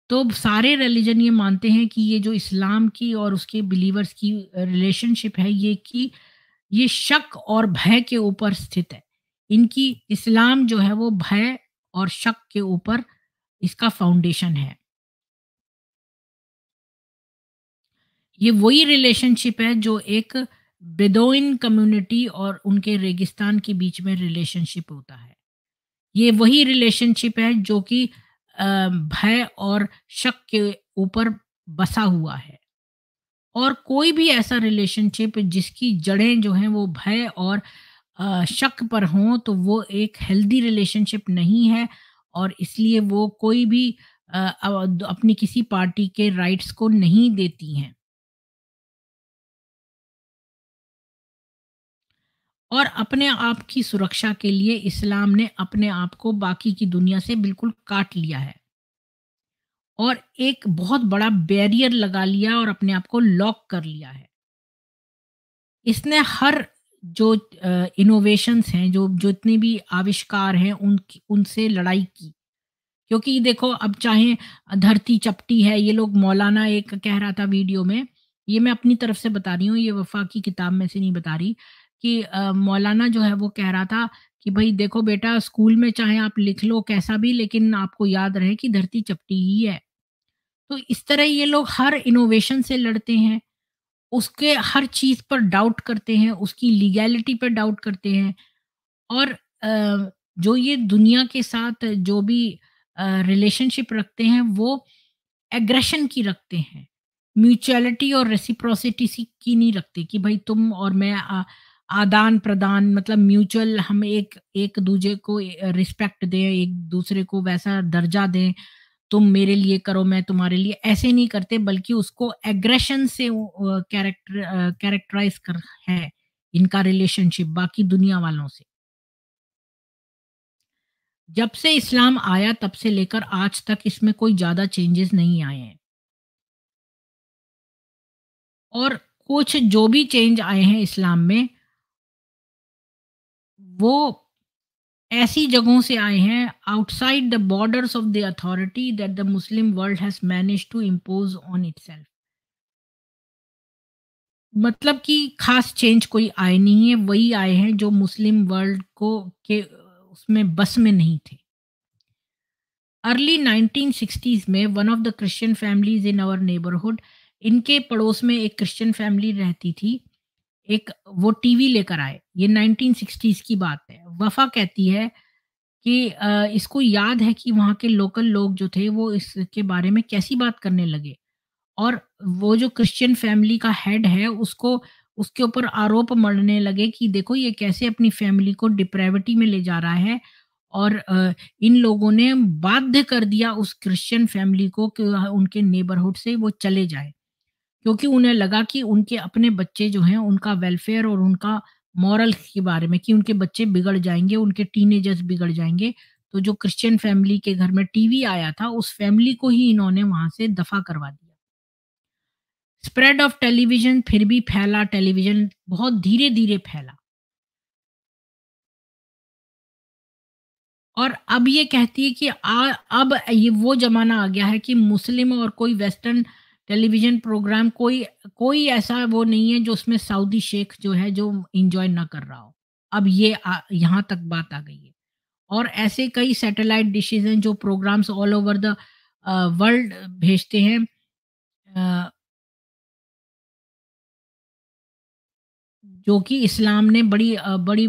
तो सारे रिलीजन ये मानते हैं कि ये जो इस्लाम की और उसके बिलीवर्स की रिलेशनशिप है ये कि ये शक और भय के ऊपर स्थित है इनकी इस्लाम जो है वो भय और शक के ऊपर इसका फाउंडेशन है ये वही रिलेशनशिप है जो एक बेदोइन कम्युनिटी और उनके रेगिस्तान के बीच में रिलेशनशिप होता है ये वही रिलेशनशिप है जो कि भय और शक के ऊपर बसा हुआ है और कोई भी ऐसा रिलेशनशिप जिसकी जड़ें जो हैं वो भय और शक पर हों तो वो एक हेल्दी रिलेशनशिप नहीं है और इसलिए वो कोई भी अपनी किसी पार्टी के राइट्स को नहीं देती हैं और अपने आप की सुरक्षा के लिए इस्लाम ने अपने आप को बाकी की दुनिया से बिल्कुल काट लिया है और एक बहुत बड़ा बैरियर लगा लिया और अपने आप को लॉक कर लिया है इसने हर जो इनोवेशंस हैं जो जो इतने भी आविष्कार हैं उन उनसे लड़ाई की क्योंकि देखो अब चाहे धरती चपटी है ये लोग मौलाना एक कह रहा था वीडियो में ये मैं अपनी तरफ से बता रही हूँ ये वफा की किताब में से नहीं बता रही कि मौलाना जो है वो कह रहा था कि भाई देखो बेटा स्कूल में चाहे आप लिख लो कैसा भी लेकिन आपको याद रहे कि धरती चपटी ही है तो इस तरह ये लोग हर इनोवेशन से लड़ते हैं उसके हर चीज पर डाउट करते हैं उसकी लीगैलिटी पर डाउट करते हैं और जो ये दुनिया के साथ जो भी रिलेशनशिप रखते हैं वो एग्रेशन की रखते हैं म्यूचुअलिटी और रेसिप्रोसिटी की नहीं रखते कि भाई तुम और मैं आदान प्रदान मतलब म्यूचुअल हम एक एक दूसरे को रिस्पेक्ट दें एक दूसरे को वैसा दर्जा दें तुम मेरे लिए करो मैं तुम्हारे लिए ऐसे नहीं करते बल्कि उसको एग्रेशन से कैरेक्टर कैरेक्टराइज कर है इनका रिलेशनशिप बाकी दुनिया वालों से जब से इस्लाम आया तब से लेकर आज तक इसमें कोई ज्यादा चेंजेस नहीं आए हैं और कुछ जो भी चेंज आए हैं इस्लाम में वो ऐसी जगहों से आए हैं outside the borders of the authority that the Muslim world has manage to impose on it मतलब कि खास चेंज कोई आए नहीं है वही आए हैं जो मुस्लिम वर्ल्ड को के उसमें बस में नहीं थे अर्ली सिक्सटीज में one of the Christian families in our neighbourhood इनके पड़ोस में एक क्रिश्चियन फैमिली रहती थी एक वो टीवी लेकर आए ये 1960s की बात है वफा कहती है कि इसको याद है कि वहाँ के लोकल लोग जो थे वो इसके बारे में कैसी बात करने लगे और वो जो क्रिश्चियन फैमिली का हेड है उसको उसके ऊपर आरोप मरने लगे कि देखो ये कैसे अपनी फैमिली को डिप्रेविटी में ले जा रहा है और इन लोगों ने बाध्य कर दिया उस क्रिश्चियन फैमिली को कि उनके नेबरहुड से वो चले जाए क्योंकि उन्हें लगा कि उनके अपने बच्चे जो हैं उनका वेलफेयर और उनका मॉरल के बारे में कि उनके बच्चे बिगड़ जाएंगे उनके टीनेजर्स बिगड़ जाएंगे तो जो क्रिश्चियन फैमिली के घर में टीवी आया था उस फैमिली को ही इन्होंने वहां से दफा करवा दिया स्प्रेड ऑफ टेलीविजन फिर भी फैला टेलीविजन बहुत धीरे धीरे फैला और अब ये कहती है कि आ, अब ये वो जमाना आ गया है कि मुस्लिम और कोई वेस्टर्न टेलीविजन प्रोग्राम कोई कोई ऐसा वो नहीं है जो उसमें सऊदी शेख जो है जो इंजॉय ना कर रहा हो अब ये यहाँ तक बात आ गई है और ऐसे कई सैटेलाइट डिशेज हैं जो programmes all over the world भेजते हैं जो कि इस्लाम ने बड़ी बड़ी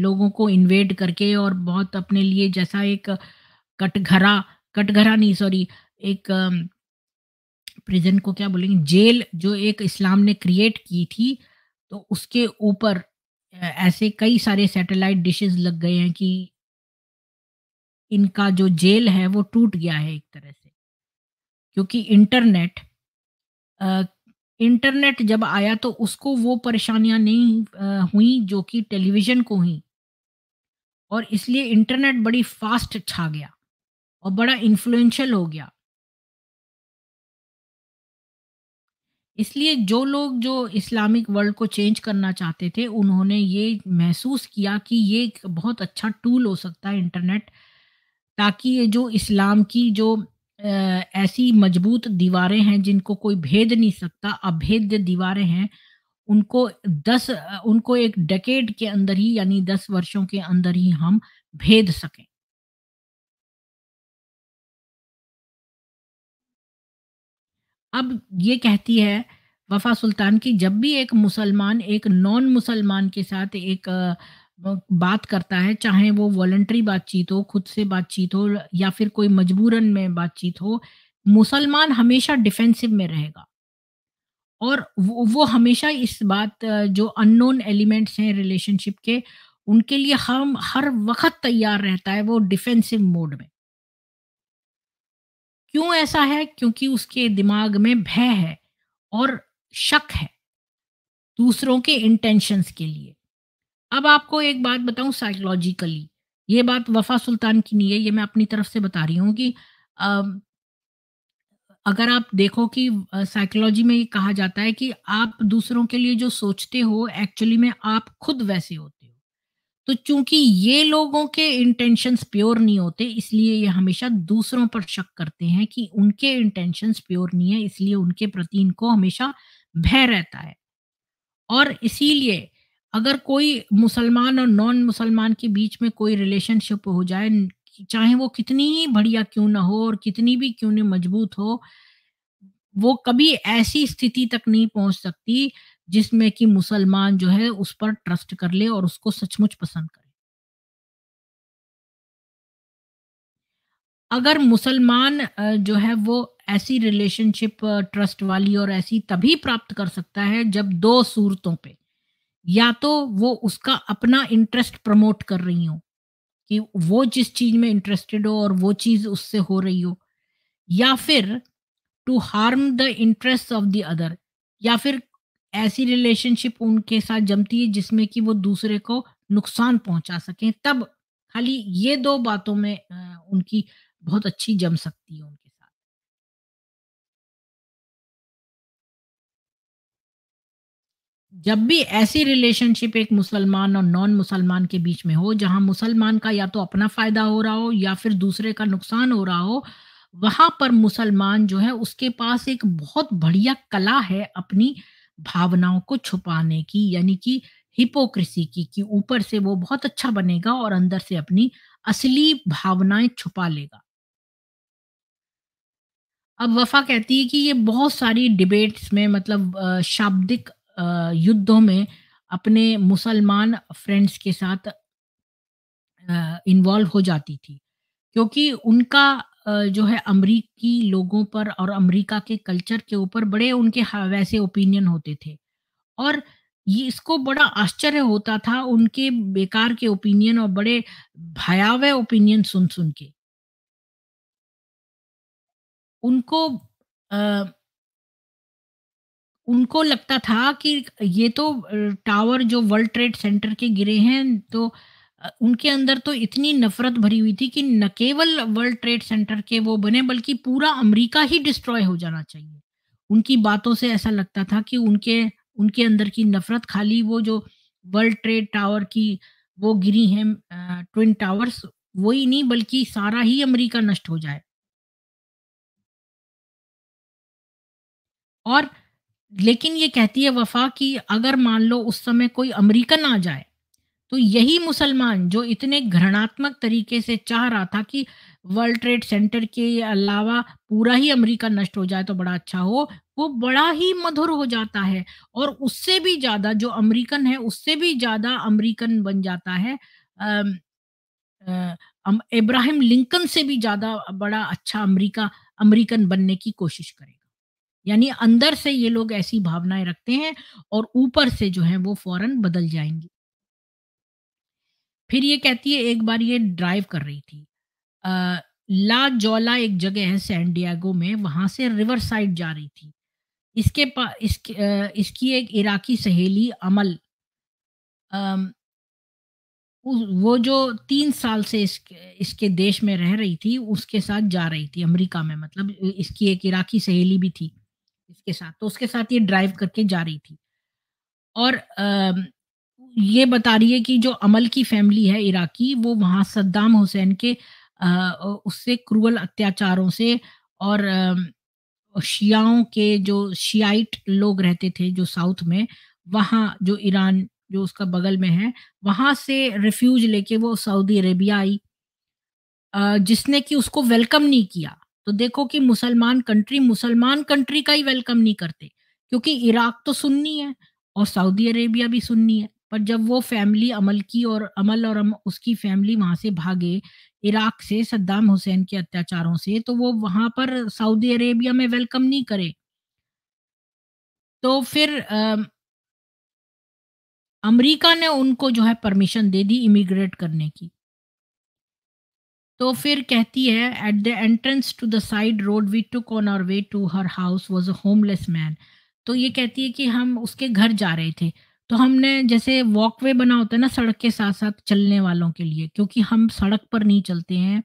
लोगों को इन्वेट करके और बहुत अपने लिए जैसा एक कटघरा कटघरा नहीं सॉरी एक प्रिजन को क्या बोलेंगे जेल जो एक इस्लाम ने क्रिएट की थी तो उसके ऊपर ऐसे कई सारे सैटेलाइट डिशेस लग गए हैं कि इनका जो जेल है वो टूट गया है एक तरह से क्योंकि इंटरनेट इंटरनेट जब आया तो उसको वो परेशानियां नहीं आ, हुई जो कि टेलीविज़न को हुई और इसलिए इंटरनेट बड़ी फास्ट छा गया और बड़ा इन्फ्लुएंशियल हो गया इसलिए जो लोग जो इस्लामिक वर्ल्ड को चेंज करना चाहते थे उन्होंने ये महसूस किया कि ये एक बहुत अच्छा टूल हो सकता है इंटरनेट ताकि ये जो इस्लाम की जो ऐसी मजबूत दीवारें हैं जिनको कोई भेद नहीं सकता अभेद्य दीवारें हैं उनको दस उनको एक डेकेड के अंदर ही यानी दस वर्षों के अंदर ही हम भेद सकें अब ये कहती है वफा सुल्तान की जब भी एक मुसलमान एक नॉन मुसलमान के साथ एक बात करता है चाहे वो वॉल्ट्री बातचीत हो खुद से बातचीत हो या फिर कोई मजबूरन में बातचीत हो मुसलमान हमेशा डिफेंसिव में रहेगा और वो, वो हमेशा इस बात जो अननोन एलिमेंट्स हैं रिलेशनशिप के उनके लिए हम हर वक्त तैयार रहता है वो डिफेंसिव मोड में क्यों ऐसा है क्योंकि उसके दिमाग में भय है और शक है दूसरों के इंटेंशंस के लिए अब आपको एक बात बताऊं साइकोलॉजिकली ये बात वफा सुल्तान की नहीं है ये मैं अपनी तरफ से बता रही हूँ कि आ, अगर आप देखो कि साइकोलॉजी में ये कहा जाता है कि आप दूसरों के लिए जो सोचते हो एक्चुअली में आप खुद वैसे होते तो चूंकि ये लोगों के इंटेंशंस प्योर नहीं होते इसलिए ये हमेशा दूसरों पर शक करते हैं कि उनके इंटेंशंस प्योर नहीं है इसलिए उनके प्रति इनको हमेशा भय रहता है और इसीलिए अगर कोई मुसलमान और नॉन मुसलमान के बीच में कोई रिलेशनशिप हो जाए चाहे वो कितनी ही बढ़िया क्यों ना हो और कितनी भी क्यों ना मजबूत हो वो कभी ऐसी स्थिति तक नहीं पहुंच सकती जिसमें कि मुसलमान जो है उस पर ट्रस्ट कर ले और उसको सचमुच पसंद करे अगर मुसलमान जो है वो ऐसी रिलेशनशिप ट्रस्ट वाली और ऐसी तभी प्राप्त कर सकता है जब दो सूरतों पे या तो वो उसका अपना इंटरेस्ट प्रमोट कर रही हो कि वो जिस चीज में इंटरेस्टेड हो और वो चीज उससे हो रही हो या फिर to harm the interest of the other या फिर ऐसी रिलेशनशिप उनके साथ जमती है जिसमें कि वो दूसरे को नुकसान पहुंचा सकें तब खाली ये दो बातों में उनकी बहुत अच्छी जम सकती है उनके साथ जब भी ऐसी रिलेशनशिप एक मुसलमान और नॉन मुसलमान के बीच में हो जहां मुसलमान का या तो अपना फायदा हो रहा हो या फिर दूसरे का नुकसान हो रहा हो वहां पर मुसलमान जो है उसके पास एक बहुत बढ़िया कला है अपनी भावनाओं को छुपाने की यानी कि हिपोक्रेसी की कि ऊपर से वो बहुत अच्छा बनेगा और अंदर से अपनी असली भावनाएं छुपा लेगा अब वफा कहती है कि ये बहुत सारी डिबेट्स में मतलब शाब्दिक युद्धों में अपने मुसलमान फ्रेंड्स के साथ इन्वॉल्व हो जाती थी क्योंकि उनका जो है अमरीकी लोगों पर और अमरीका के कल्चर के ऊपर बड़े उनके वैसे ओपिनियन होते थे और ये इसको बड़ा आश्चर्य होता था उनके बेकार के ओपिनियन और बड़े भयावह ओपिनियन सुन सुन के उनको आ, उनको लगता था कि ये तो टावर जो वर्ल्ड ट्रेड सेंटर के गिरे हैं तो उनके अंदर तो इतनी नफरत भरी हुई थी कि न केवल वर्ल्ड ट्रेड सेंटर के वो बने बल्कि पूरा अमेरिका ही डिस्ट्रॉय हो जाना चाहिए उनकी बातों से ऐसा लगता था कि उनके उनके अंदर की नफरत खाली वो जो वर्ल्ड ट्रेड टावर की वो गिरी हैं ट्विन टावर्स वही नहीं बल्कि सारा ही अमेरिका नष्ट हो जाए और लेकिन ये कहती है वफा कि अगर मान लो उस समय कोई अमेरिकन आ जाए तो यही मुसलमान जो इतने घृणात्मक तरीके से चाह रहा था कि वर्ल्ड ट्रेड सेंटर के अलावा पूरा ही अमेरिका नष्ट हो जाए तो बड़ा अच्छा हो वो बड़ा ही मधुर हो जाता है और उससे भी ज्यादा जो अमेरिकन है उससे भी ज्यादा अमेरिकन बन जाता है इब्राहिम लिंकन से भी ज्यादा बड़ा अच्छा अमेरिका अमेरिकन बनने की कोशिश करेगा यानी अंदर से ये लोग ऐसी भावनाएं रखते हैं और ऊपर से जो है वो फौरन बदल जाएंगी फिर ये कहती है एक बार ये ड्राइव कर रही थी ला जौला एक जगह है सैन डियागो में वहाँ से रिवर साइड जा रही थी इसके पा इसके आ, इसकी एक इराकी सहेली अमल आ, वो जो तीन साल से इस, इसके देश में रह रही थी उसके साथ जा रही थी अमेरिका में मतलब इसकी एक इराकी सहेली भी थी इसके साथ तो उसके साथ ये ड्राइव करके जा रही थी और आ, ये बता रही है कि जो अमल की फैमिली है इराकी वो वहाँ सद्दाम हुसैन के आ, उससे क्रूअल अत्याचारों से और शियाओं के जो शियाइट लोग रहते थे जो साउथ में वहाँ जो ईरान जो उसका बगल में है वहाँ से रिफ्यूज लेके वो सऊदी अरेबिया आई जिसने कि उसको वेलकम नहीं किया तो देखो कि मुसलमान कंट्री मुसलमान कंट्री का ही वेलकम नहीं करते क्योंकि इराक तो सुननी है और सऊदी अरेबिया भी सुननी है पर जब वो फैमिली अमल की और अमल और अम, उसकी फैमिली वहां से भागे इराक से सद्दाम हुसैन के अत्याचारों से तो वो वहां पर सऊदी अरेबिया में वेलकम नहीं करे तो फिर अमेरिका ने उनको जो है परमिशन दे दी इमिग्रेट करने की तो फिर कहती है at the entrance to the side road we took on our way to her house was a homeless man तो ये कहती है कि हम उसके घर जा रहे थे तो हमने जैसे वॉकवे बना होता है ना सड़क के साथ साथ चलने वालों के लिए क्योंकि हम सड़क पर नहीं चलते हैं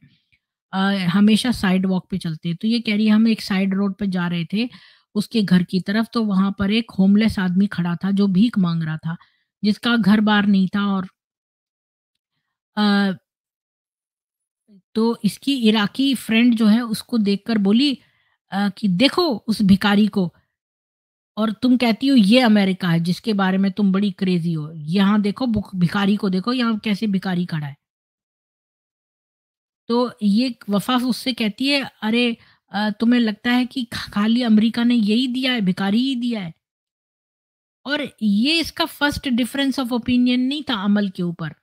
आ, हमेशा साइड वॉक पे चलते हैं तो ये कह रही है हम एक साइड रोड पर जा रहे थे उसके घर की तरफ तो वहां पर एक होमलेस आदमी खड़ा था जो भीख मांग रहा था जिसका घर बार नहीं था और आ, तो इसकी इराकी फ्रेंड जो है उसको देखकर बोली आ, कि देखो उस भिकारी को और तुम कहती हो ये अमेरिका है जिसके बारे में तुम बड़ी क्रेजी हो यहाँ देखो भिखारी को देखो यहाँ कैसे भिखारी खड़ा है तो ये वफा उससे कहती है अरे तुम्हें लगता है कि खाली अमेरिका ने यही दिया है भिखारी ही दिया है और ये इसका फर्स्ट डिफरेंस ऑफ ओपिनियन नहीं था अमल के ऊपर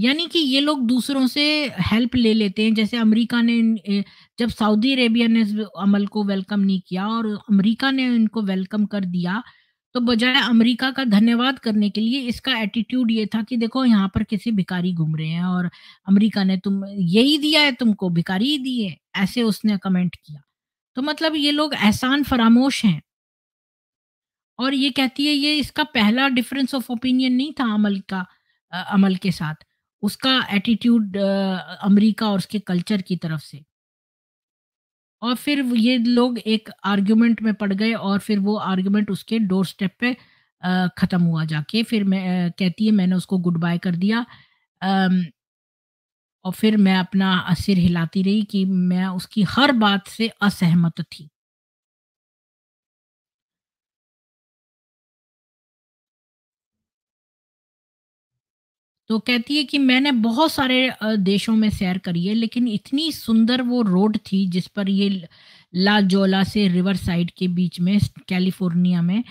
यानी कि ये लोग दूसरों से हेल्प ले लेते हैं जैसे अमेरिका ने जब सऊदी अरेबिया ने इस अमल को वेलकम नहीं किया और अमेरिका ने इनको वेलकम कर दिया तो बजाय अमेरिका का धन्यवाद करने के लिए इसका एटीट्यूड ये था कि देखो यहाँ पर किसी भिखारी घूम रहे हैं और अमेरिका ने तुम यही दिया है तुमको भिखारी ही दिए ऐसे उसने कमेंट किया तो मतलब ये लोग एहसान फरामोश हैं और ये कहती है ये इसका पहला डिफरेंस ऑफ ओपिनियन नहीं था अमल का अमल के साथ उसका एटीट्यूड अमेरिका और उसके कल्चर की तरफ से और फिर ये लोग एक आर्ग्यूमेंट में पड़ गए और फिर वो आर्ग्यूमेंट उसके डोर स्टेप पे ख़त्म हुआ जाके फिर मैं कहती है मैंने उसको गुड बाय कर दिया और फिर मैं अपना सिर हिलाती रही कि मैं उसकी हर बात से असहमत थी तो कहती है कि मैंने बहुत सारे देशों में सैर करी है लेकिन इतनी सुंदर वो रोड थी जिस पर ये ला जोला से रिवर साइड के बीच में कैलिफोर्निया में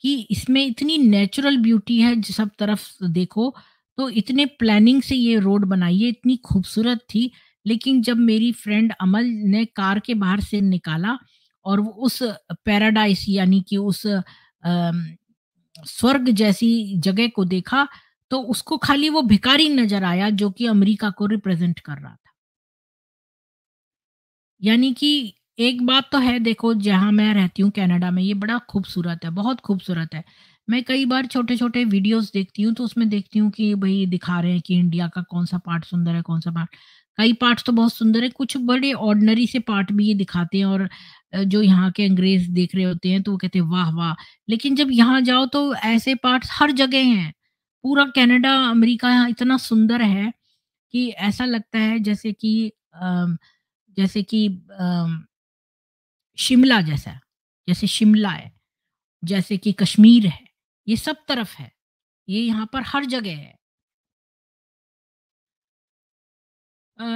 कि इसमें इतनी नेचुरल ब्यूटी है सब तरफ देखो तो इतने प्लानिंग से ये रोड बनाई है इतनी खूबसूरत थी लेकिन जब मेरी फ्रेंड अमल ने कार के बाहर से निकाला और वो उस पैराडाइस यानी कि उस आ, स्वर्ग जैसी जगह को देखा तो उसको खाली वो भिकारी नजर आया जो कि अमेरिका को रिप्रेजेंट कर रहा था यानी कि एक बात तो है देखो जहां मैं रहती हूँ कनाडा में ये बड़ा खूबसूरत है बहुत खूबसूरत है मैं कई बार छोटे छोटे वीडियोस देखती हूँ तो उसमें देखती हूँ कि भाई दिखा रहे हैं कि इंडिया का कौन सा पार्ट सुंदर है कौन सा पार्ट कई पार्ट्स तो बहुत सुंदर है कुछ बड़े ऑर्डनरी से पार्ट भी ये दिखाते हैं और जो यहाँ के अंग्रेज देख रहे होते हैं तो वो कहते हैं वाह वाह लेकिन जब यहाँ जाओ तो ऐसे पार्ट्स हर जगह हैं पूरा कनाडा अमेरिका इतना सुंदर है कि ऐसा लगता है जैसे कि जैसे कि शिमला जैसा जैसे शिमला है जैसे कि कश्मीर है ये सब तरफ है ये यहाँ पर हर जगह है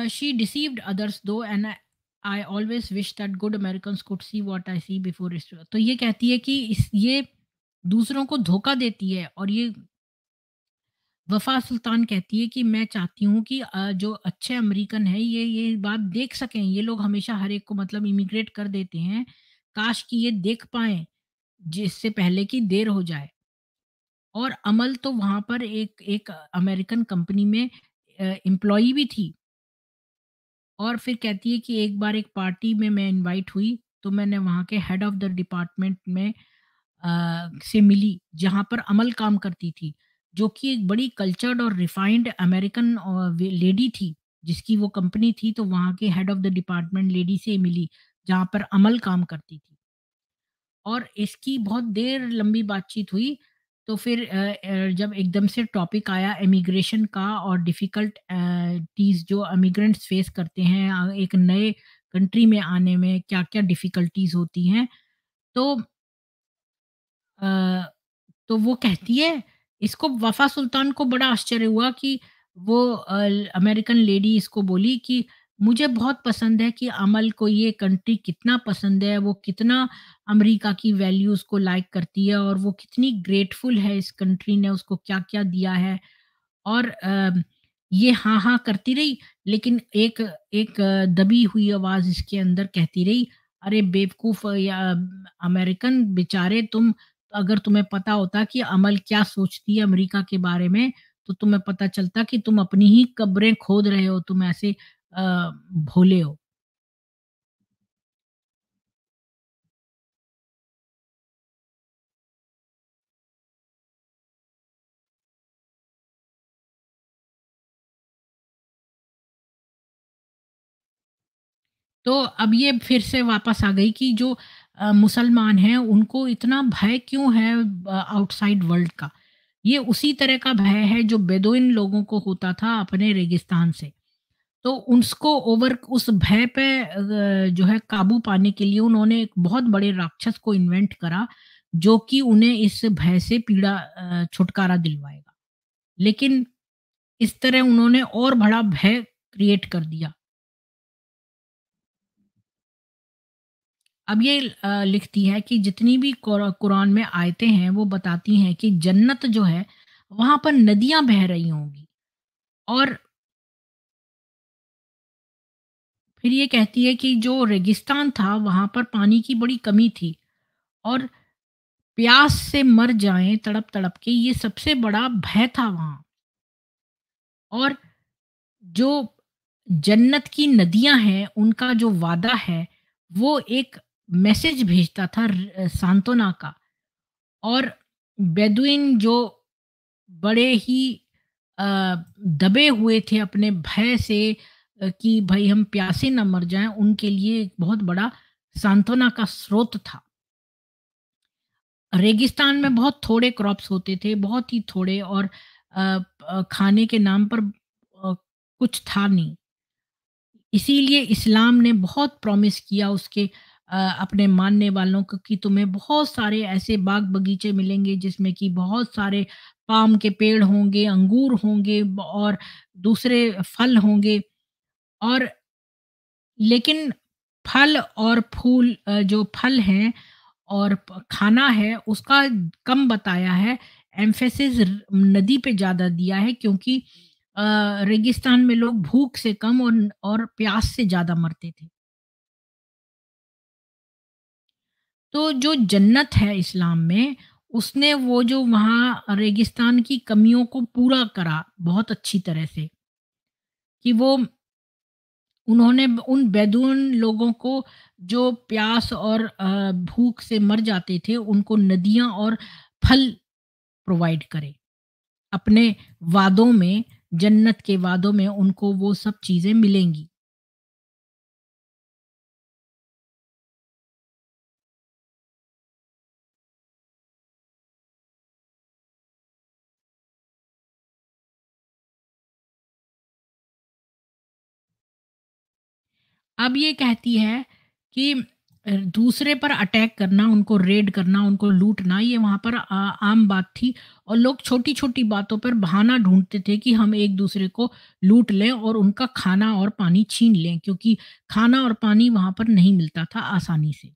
she deceived others though and I always wish that good American could see what I see before तो ये कहती है कि इस ये दूसरों को धोखा देती है और ये वफा सुल्तान कहती है कि मैं चाहती हूँ कि जो अच्छे अमेरिकन है ये ये बात देख सकें ये लोग हमेशा हर एक को मतलब इमिग्रेट कर देते हैं काश कि ये देख पाए जिससे पहले की देर हो जाए और अमल तो वहाँ पर एक एक अमेरिकन कंपनी में एम्प्लॉ भी थी और फिर कहती है कि एक बार एक पार्टी में मैं इनवाइट हुई तो मैंने वहाँ के हेड ऑफ द डिपार्टमेंट में आ, से मिली जहाँ पर अमल काम करती थी जो कि एक बड़ी कल्चर्ड और रिफाइंड अमेरिकन लेडी थी जिसकी वो कंपनी थी तो वहाँ के head of the department lady से मिली जहाँ पर अमल काम करती थी और इसकी बहुत देर लंबी बातचीत हुई तो फिर uh, uh, जब एकदम से टॉपिक आया इमिग्रेशन का और डिफ़िकल्ट टीज़ uh, जो इमिग्रेंट्स फेस करते हैं एक नए कंट्री में आने में क्या क्या डिफ़िकल्टीज़ होती हैं तो तो वो कहती है इसको वफा सुल्तान को बड़ा आश्चर्य हुआ कि वो अमेरिकन लेडी इसको बोली कि मुझे बहुत पसंद है कि अमल को ये कंट्री कितना पसंद है वो कितना अमेरिका की वैल्यूज को लाइक करती है और वो कितनी ग्रेटफुल है इस कंट्री ने उसको क्या क्या दिया है और ये हाँ हाँ करती रही लेकिन एक एक दबी हुई आवाज इसके अंदर कहती रही अरे बेवकूफ या अमेरिकन बेचारे तुम अगर तुम्हें पता होता कि अमल क्या सोचती है अमेरिका के बारे में तो तुम्हें पता चलता कि तुम अपनी ही कब्रें खोद रहे हो तुम ऐसे भोले हो तो अब ये फिर से वापस आ गई कि जो मुसलमान हैं उनको इतना भय क्यों है आउटसाइड वर्ल्ड का ये उसी तरह का भय है जो बेदोइन लोगों को होता था अपने रेगिस्तान से तो उसको ओवर उस भय पे जो है काबू पाने के लिए उन्होंने एक बहुत बड़े राक्षस को इन्वेंट करा जो कि उन्हें इस भय से पीड़ा छुटकारा दिलवाएगा लेकिन इस तरह उन्होंने और बड़ा भय क्रिएट कर दिया अब ये लिखती है कि जितनी भी कुरान में आयतें हैं वो बताती हैं कि जन्नत जो है वहां पर नदियां बह रही होंगी और फिर ये कहती है कि जो रेगिस्तान था वहां पर पानी की बड़ी कमी थी और प्यास से मर जाएं तड़प तड़प के ये सबसे बड़ा भय था वहां और जो जन्नत की नदियां हैं उनका जो वादा है वो एक मैसेज भेजता था सांत्वना का और बेदुइन जो बड़े ही दबे हुए थे अपने भय से कि भाई हम प्यासे न मर जाएं उनके लिए एक बहुत बड़ा सांत्वना का स्रोत था रेगिस्तान में बहुत थोड़े क्रॉप्स होते थे बहुत ही थोड़े और खाने के नाम पर कुछ था नहीं इसीलिए इस्लाम ने बहुत प्रॉमिस किया उसके अपने मानने वालों को कि तुम्हें बहुत सारे ऐसे बाग बगीचे मिलेंगे जिसमें कि बहुत सारे पाम के पेड़ होंगे, अंगूर होंगे और दूसरे फल होंगे। और लेकिन फल और फूल जो फल हैं और खाना है उसका कम बताया है, एम्फेसिस नदी पे ज़्यादा दिया है क्योंकि रेगिस्तान में लोग भूख से कम और और प्यास से ज़्यादा मरते थे। तो जो जन्नत है इस्लाम में उसने वो जो वहाँ रेगिस्तान की कमियों को पूरा करा बहुत अच्छी तरह से कि वो उन्होंने उन बैदून लोगों को जो प्यास और भूख से मर जाते थे उनको नदियाँ और फल प्रोवाइड करे अपने वादों में जन्नत के वादों में उनको वो सब चीज़ें मिलेंगी अब ये कहती है कि दूसरे पर अटैक करना उनको रेड करना उनको लूटना ये वहाँ पर आ, आम बात थी और लोग छोटी छोटी बातों पर बहाना ढूंढते थे कि हम एक दूसरे को लूट लें और उनका खाना और पानी छीन लें क्योंकि खाना और पानी वहाँ पर नहीं मिलता था आसानी से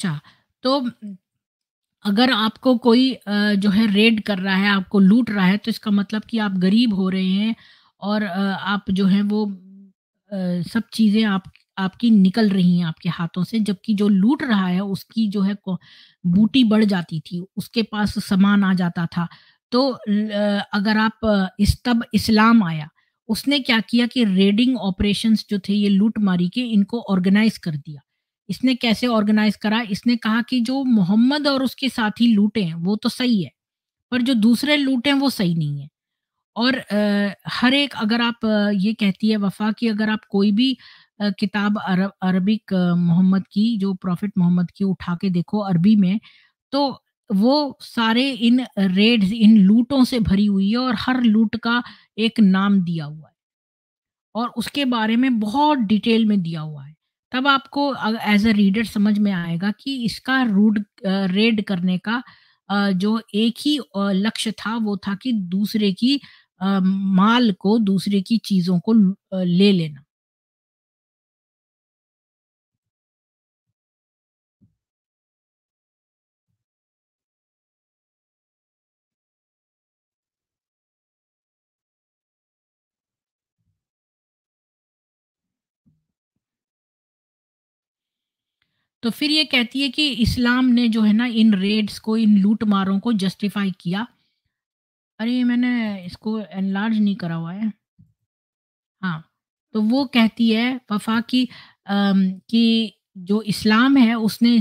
अच्छा तो अगर आपको कोई जो है रेड कर रहा है आपको लूट रहा है तो इसका मतलब कि आप गरीब हो रहे हैं और आप जो है वो सब चीज़ें आप आपकी निकल रही हैं आपके हाथों से जबकि जो लूट रहा है उसकी जो है बूटी बढ़ जाती थी उसके पास सामान आ जाता था तो अगर आप इस तब इस्लाम आया उसने क्या किया कि रेडिंग ऑपरेशंस जो थे ये लूट मारी के इनको ऑर्गेनाइज कर दिया इसने कैसे ऑर्गेनाइज करा इसने कहा कि जो मोहम्मद और उसके साथी लूटे हैं वो तो सही है पर जो दूसरे लूटे हैं वो सही नहीं है और आ, हर एक अगर आप ये कहती है वफा की अगर आप कोई भी आ, किताब अरब अरबिक मोहम्मद की जो प्रॉफिट मोहम्मद की उठा के देखो अरबी में तो वो सारे इन रेड इन लूटों से भरी हुई है और हर लूट का एक नाम दिया हुआ है और उसके बारे में बहुत डिटेल में दिया हुआ है तब आपको एज अ रीडर समझ में आएगा कि इसका रूट रेड करने का जो एक ही लक्ष्य था वो था कि दूसरे की माल को दूसरे की चीजों को ले लेना तो फिर ये कहती है कि इस्लाम ने जो है ना इन रेड्स को इन लूट मारों को जस्टिफाई किया अरे मैंने इसको एनलार्ज नहीं करा हुआ है हाँ तो वो कहती है वफा की आम, कि जो इस्लाम है उसने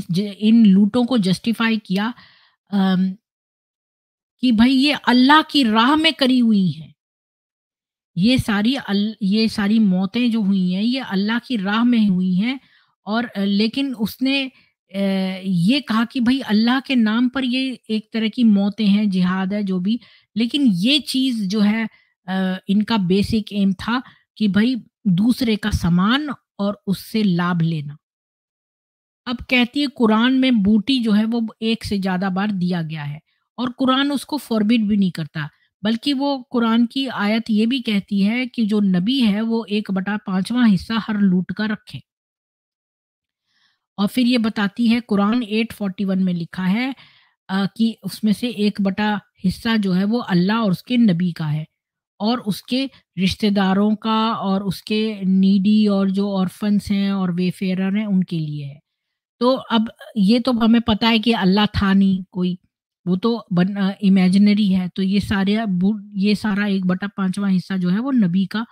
इन लूटों को जस्टिफाई किया आम, कि भाई ये अल्लाह की राह में करी हुई हैं ये सारी अल, ये सारी मौतें जो हुई हैं ये अल्लाह की राह में हुई हैं और लेकिन उसने ये कहा कि भाई अल्लाह के नाम पर ये एक तरह की मौतें हैं जिहाद है जो भी लेकिन ये चीज जो है इनका बेसिक एम था कि भाई दूसरे का सामान और उससे लाभ लेना अब कहती है कुरान में बूटी जो है वो एक से ज्यादा बार दिया गया है और कुरान उसको फॉरबिड भी नहीं करता बल्कि वो कुरान की आयत ये भी कहती है कि जो नबी है वो एक बटा पांचवा हिस्सा हर लूट का रखे और फिर ये बताती है कुरान 841 में लिखा है आ, कि उसमें से एक बटा हिस्सा जो है वो अल्लाह और उसके नबी का है और उसके रिश्तेदारों का और उसके नीडी और जो ऑर्फन्स हैं और वेफेयर हैं उनके लिए है तो अब ये तो हमें पता है कि अल्लाह था नहीं कोई वो तो बन इमेजिनरी है तो ये सारे ये सारा एक बटा पांचवा हिस्सा जो है वो नबी का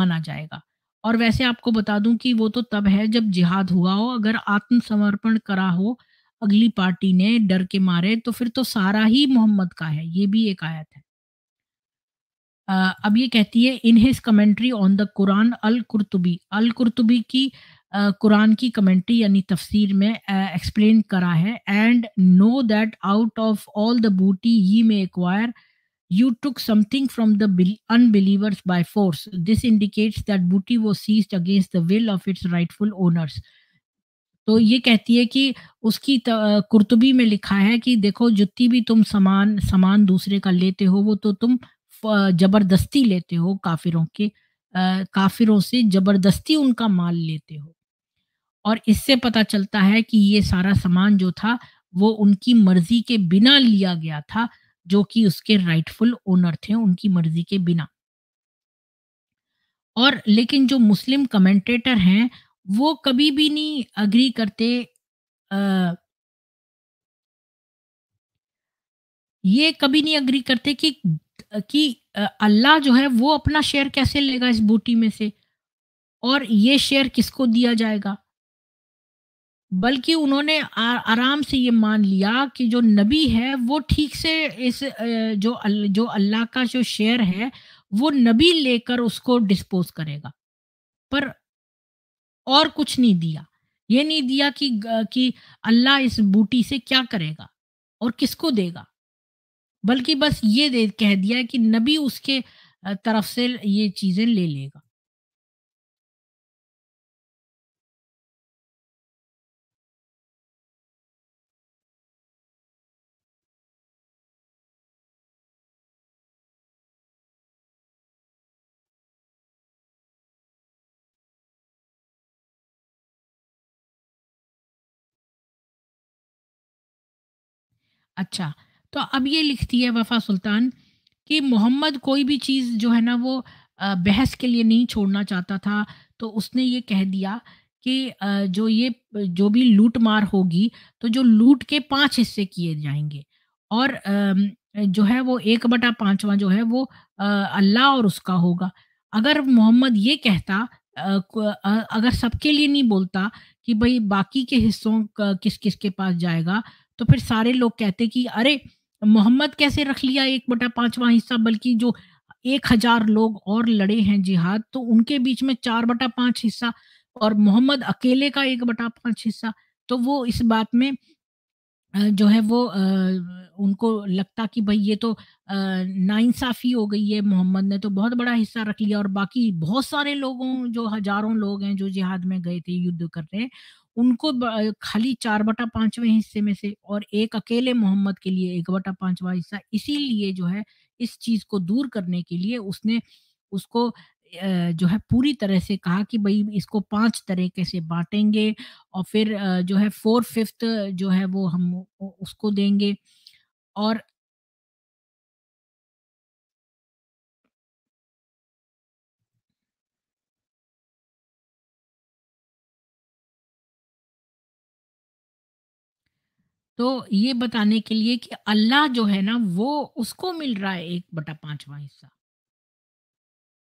माना जाएगा और वैसे आपको बता दूं कि वो तो तब है जब जिहाद हुआ हो अगर आत्मसमर्पण करा हो अगली पार्टी ने डर के मारे तो फिर तो सारा ही मोहम्मद का है ये भी एक आयत है अब ये कहती है in his commentary on the Quran al Qurtubi al Qurtubi की कुरान की कमेंट्री यानी तफसीर में एक्सप्लेन करा है and know that out of all the booty he may acquire You took something from the unbelievers by force. This indicates that booty was seized against the will of its rightful owners. तो ये कहती है कि उसकी कुर्तुबी में लिखा है कि देखो जुत्ती भी तुम सामान सामान दूसरे का लेते हो वो तो तुम जबरदस्ती लेते हो काफिरों के आ, काफिरों से जबरदस्ती उनका माल लेते हो और इससे पता चलता है कि ये सारा सामान जो था वो उनकी मर्जी के बिना लिया गया था जो कि उसके राइटफुल ओनर थे उनकी मर्जी के बिना और लेकिन जो मुस्लिम कमेंटेटर हैं वो कभी भी नहीं अग्री करते आ, ये कभी नहीं अग्री करते कि कि अल्लाह जो है वो अपना शेयर कैसे लेगा इस बूटी में से और ये शेयर किसको दिया जाएगा बल्कि उन्होंने आराम से ये मान लिया कि जो नबी है वो ठीक से इस जो जो अल्लाह का जो शेयर है वो नबी लेकर उसको डिस्पोज करेगा पर और कुछ नहीं दिया ये नहीं दिया कि कि अल्लाह इस बूटी से क्या करेगा और किसको देगा बल्कि बस ये दे कह दिया कि नबी उसके तरफ से ये चीज़ें ले लेगा अच्छा तो अब ये लिखती है वफा सुल्तान कि मोहम्मद कोई भी चीज़ जो है ना वो बहस के लिए नहीं छोड़ना चाहता था तो उसने ये कह दिया कि जो ये जो भी लूट मार होगी तो जो लूट के पांच हिस्से किए जाएंगे और जो है वो एक बटा पांचवा जो है वो अल्लाह और उसका होगा अगर मोहम्मद ये कहता अगर सबके लिए नहीं बोलता कि भाई बाकी के हिस्सों किस किस के पास जाएगा तो फिर सारे लोग कहते कि अरे मोहम्मद कैसे रख लिया एक बटा पांचवा हिस्सा बल्कि जो एक हजार लोग और लड़े हैं जिहाद तो उनके बीच में चार बटा पांच हिस्सा और मोहम्मद अकेले का एक बटा पांच हिस्सा तो वो इस बात में जो है वो उनको लगता कि भाई ये तो नाइंसाफी हो गई है मोहम्मद ने तो बहुत बड़ा हिस्सा रख लिया और बाकी बहुत सारे लोगों जो हजारों लोग हैं जो जिहाद में गए थे युद्ध कर रहे हैं उनको खाली चार बटा पांचवें हिस्से में से और एक अकेले मोहम्मद के लिए एक बटा पांचवा हिस्सा इसीलिए जो है इस चीज को दूर करने के लिए उसने उसको जो है पूरी तरह से कहा कि भाई इसको पांच तरीके से बांटेंगे और फिर जो है फोर फिफ्थ जो है वो हम उसको देंगे और तो ये बताने के लिए कि अल्लाह जो है ना वो उसको मिल रहा है एक बटा पांचवा हिस्सा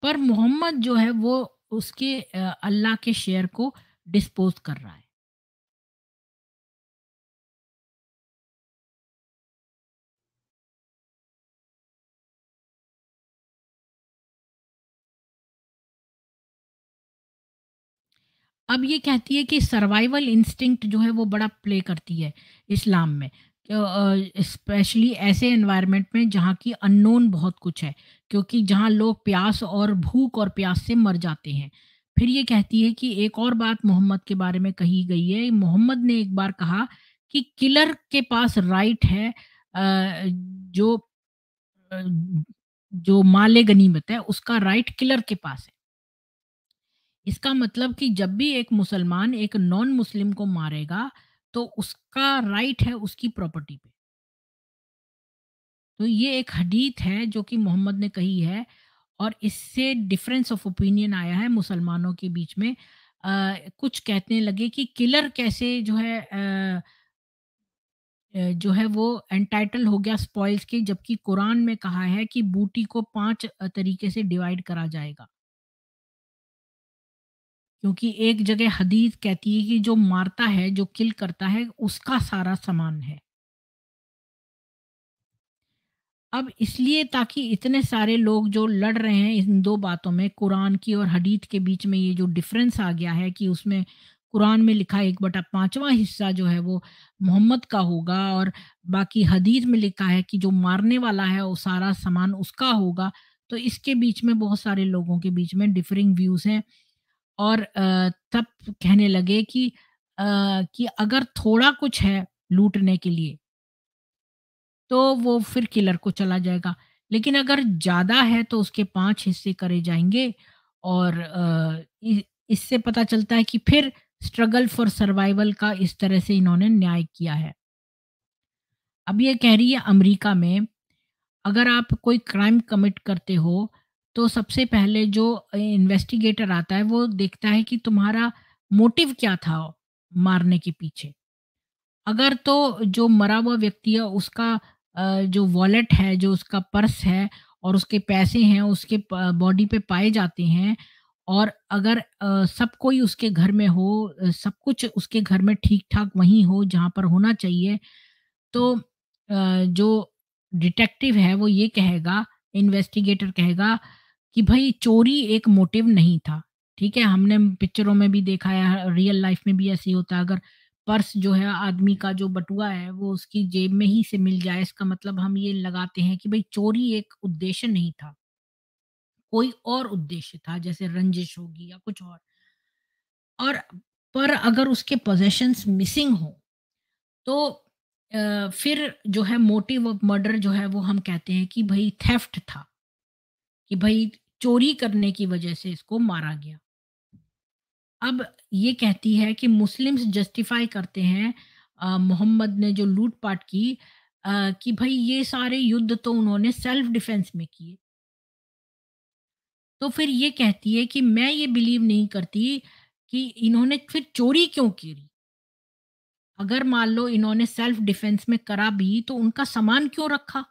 पर मोहम्मद जो है वो उसके अल्लाह के शेयर को डिस्पोज कर रहा है अब ये कहती है कि सर्वाइवल इंस्टिंक्ट जो है वो बड़ा प्ले करती है इस्लाम में स्पेशली ऐसे एनवायरनमेंट में जहाँ की अननोन बहुत कुछ है क्योंकि जहाँ लोग प्यास और भूख और प्यास से मर जाते हैं फिर ये कहती है कि एक और बात मोहम्मद के बारे में कही गई है मोहम्मद ने एक बार कहा कि किलर के पास राइट है जो जो माले गनीमत है उसका राइट किलर के पास है इसका मतलब कि जब भी एक मुसलमान एक नॉन मुस्लिम को मारेगा तो उसका राइट है उसकी प्रॉपर्टी पे तो ये एक हदीत है जो कि मोहम्मद ने कही है और इससे डिफरेंस ऑफ ओपिनियन आया है मुसलमानों के बीच में आ, कुछ कहने लगे कि किलर कैसे जो है आ, जो है वो एंटाइटल हो गया स्पॉइल्स के जबकि कुरान में कहा है कि बूटी को पांच तरीके से डिवाइड करा जाएगा क्योंकि एक जगह हदीस कहती है कि जो मारता है जो किल करता है उसका सारा सामान है अब इसलिए ताकि इतने सारे लोग जो लड़ रहे हैं इन दो बातों में कुरान की और हदीत के बीच में ये जो डिफरेंस आ गया है कि उसमें कुरान में लिखा एक बटा पांचवा हिस्सा जो है वो मोहम्मद का होगा और बाकी हदीत में लिखा है कि जो मारने वाला है वो सारा सामान उसका होगा तो इसके बीच में बहुत सारे लोगों के बीच में डिफरिंग व्यूज़ हैं और तब कहने लगे कि कि अगर थोड़ा कुछ है लूटने के लिए तो वो फिर किलर को चला जाएगा लेकिन अगर ज्यादा है तो उसके पांच हिस्से करे जाएंगे और इससे पता चलता है कि फिर स्ट्रगल फॉर सर्वाइवल का इस तरह से इन्होंने न्याय किया है अब ये कह रही है अमेरिका में अगर आप कोई क्राइम कमिट करते हो तो सबसे पहले जो इन्वेस्टिगेटर आता है वो देखता है कि तुम्हारा मोटिव क्या था मारने के पीछे अगर तो जो मरा हुआ व्यक्ति है उसका जो वॉलेट है जो उसका पर्स है और उसके पैसे हैं उसके बॉडी पे पाए जाते हैं और अगर सब कोई उसके घर में हो सब कुछ उसके घर में ठीक ठाक वहीं हो जहाँ पर होना चाहिए तो जो डिटेक्टिव है वो ये कहेगा इन्वेस्टिगेटर कहेगा कि भाई चोरी एक मोटिव नहीं था ठीक है हमने पिक्चरों में भी देखा है रियल लाइफ में भी ऐसे ही होता है अगर पर्स जो है आदमी का जो बटुआ है वो उसकी जेब में ही से मिल जाए इसका मतलब हम ये लगाते हैं कि भाई चोरी एक उद्देश्य नहीं था कोई और उद्देश्य था जैसे रंजिश होगी या कुछ और और पर अगर उसके पोजेशंस मिसिंग हो तो फिर जो है मोटिव ऑफ मर्डर जो है वो हम कहते हैं कि भाई थेफ्ट था कि भाई चोरी करने की वजह से इसको मारा गया अब ये कहती है कि मुस्लिम्स जस्टिफाई करते हैं मोहम्मद ने जो लूटपाट की आ, कि भाई ये सारे युद्ध तो उन्होंने सेल्फ डिफेंस में किए तो फिर ये कहती है कि मैं ये बिलीव नहीं करती कि इन्होंने फिर चोरी क्यों की अगर मान लो इन्होंने सेल्फ डिफेंस में करा भी तो उनका सामान क्यों रखा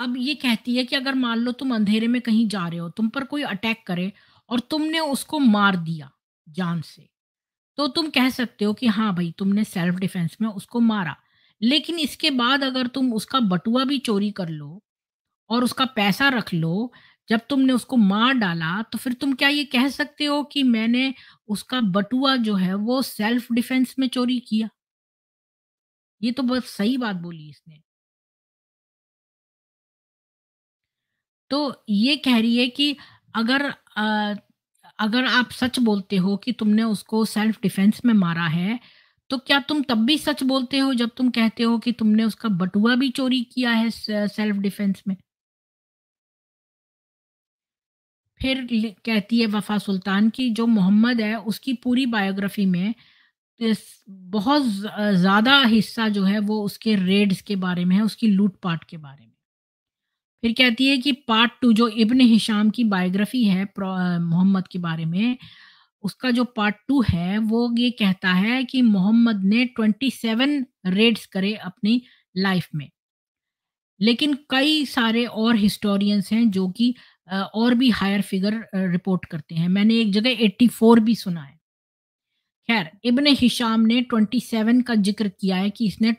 अब ये कहती है कि अगर मान लो तुम अंधेरे में कहीं जा रहे हो तुम पर कोई अटैक करे और तुमने उसको मार दिया जान से तो तुम कह सकते हो कि हाँ भाई तुमने सेल्फ डिफेंस में उसको मारा लेकिन इसके बाद अगर तुम उसका बटुआ भी चोरी कर लो और उसका पैसा रख लो जब तुमने उसको मार डाला तो फिर तुम क्या ये कह सकते हो कि मैंने उसका बटुआ जो है वो सेल्फ डिफेंस में चोरी किया ये तो बहुत सही बात बोली इसने तो ये कह रही है कि अगर आ, अगर आप सच बोलते हो कि तुमने उसको सेल्फ डिफेंस में मारा है तो क्या तुम तब भी सच बोलते हो जब तुम कहते हो कि तुमने उसका बटुआ भी चोरी किया है सेल्फ डिफेंस में फिर कहती है वफा सुल्तान की जो मोहम्मद है उसकी पूरी बायोग्राफी में बहुत ज़्यादा हिस्सा जो है वो उसके रेड्स के बारे में है उसकी लूटपाट के बारे में फिर कहती है कि पार्ट टू जो इब्न हिशाम की बायोग्राफी है मोहम्मद के बारे में उसका जो पार्ट टू है वो ये कहता है कि मोहम्मद ने 27 रेड्स करे अपनी लाइफ में लेकिन कई सारे और हिस्टोरियंस हैं जो कि और भी हायर फिगर रिपोर्ट करते हैं मैंने एक जगह 84 भी सुना है खैर इबन हिशाम ने 27 का जिक्र किया है कि इसने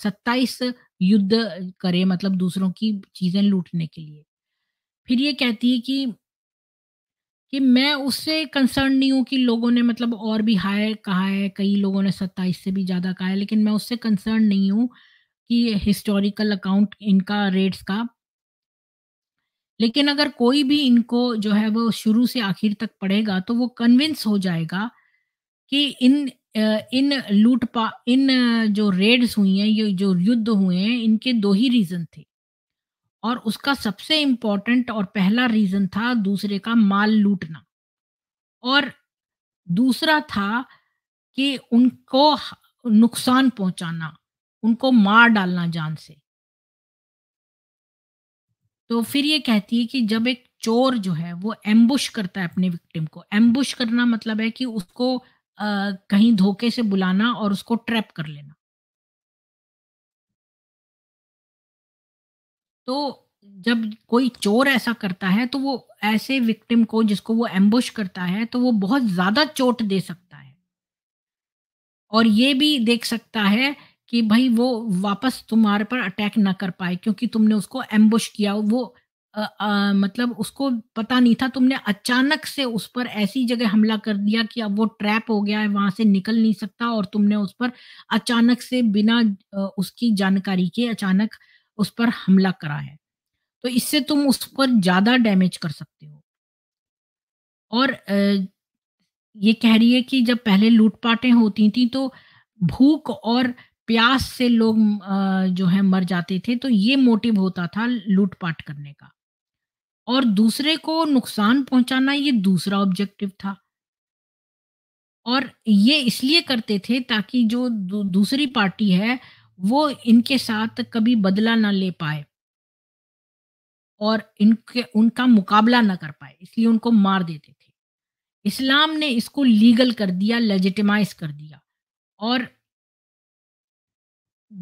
सत्ताईस युद्ध करे मतलब दूसरों की चीजें लूटने के लिए फिर ये कहती है कि कि मैं उससे कंसर्न नहीं हूँ कि लोगों ने मतलब और भी हाय कहा है कई लोगों ने सत्ताईस से भी ज़्यादा कहा है लेकिन मैं उससे कंसर्न नहीं हूँ कि हिस्टोरिकल अकाउंट इनका रेट्स का लेकिन अगर कोई भी इनको जो है वो शुरू से आखिर तक पढ़ेगा तो वो कन्विंस हो जाएगा कि इन इन लूट पा इन जो रेड्स हुई हैं ये जो युद्ध हुए हैं इनके दो ही रीज़न थे और उसका सबसे इम्पोर्टेंट और पहला रीज़न था दूसरे का माल लूटना और दूसरा था कि उनको नुकसान पहुंचाना उनको मार डालना जान से तो फिर ये कहती है कि जब एक चोर जो है वो एम्बुश करता है अपने विक्टिम को एम्बुश करना मतलब है कि उसको कहीं धोखे से बुलाना और उसको ट्रैप कर लेना तो जब कोई चोर ऐसा करता है तो वो ऐसे विक्टिम को जिसको वो एम्बुश करता है तो वो बहुत ज्यादा चोट दे सकता है और ये भी देख सकता है कि भाई वो वापस तुम्हारे पर अटैक ना कर पाए क्योंकि तुमने उसको एम्बुश किया वो आ, आ, मतलब उसको पता नहीं था तुमने अचानक से उस पर ऐसी जगह हमला कर दिया कि अब वो ट्रैप हो गया है वहां से निकल नहीं सकता और तुमने उस पर अचानक से बिना उसकी जानकारी के अचानक उस पर हमला करा है तो इससे तुम उस पर ज्यादा डैमेज कर सकते हो और ये कह रही है कि जब पहले लूटपाटें होती थी तो भूख और प्यास से लोग जो है मर जाते थे तो ये मोटिव होता था लूटपाट करने का और दूसरे को नुकसान पहुंचाना ये दूसरा ऑब्जेक्टिव था और ये इसलिए करते थे ताकि जो दूसरी पार्टी है वो इनके साथ कभी बदला ना ले पाए और इनके उनका मुकाबला ना कर पाए इसलिए उनको मार देते थे इस्लाम ने इसको लीगल कर दिया लेजिटिमाइज कर दिया और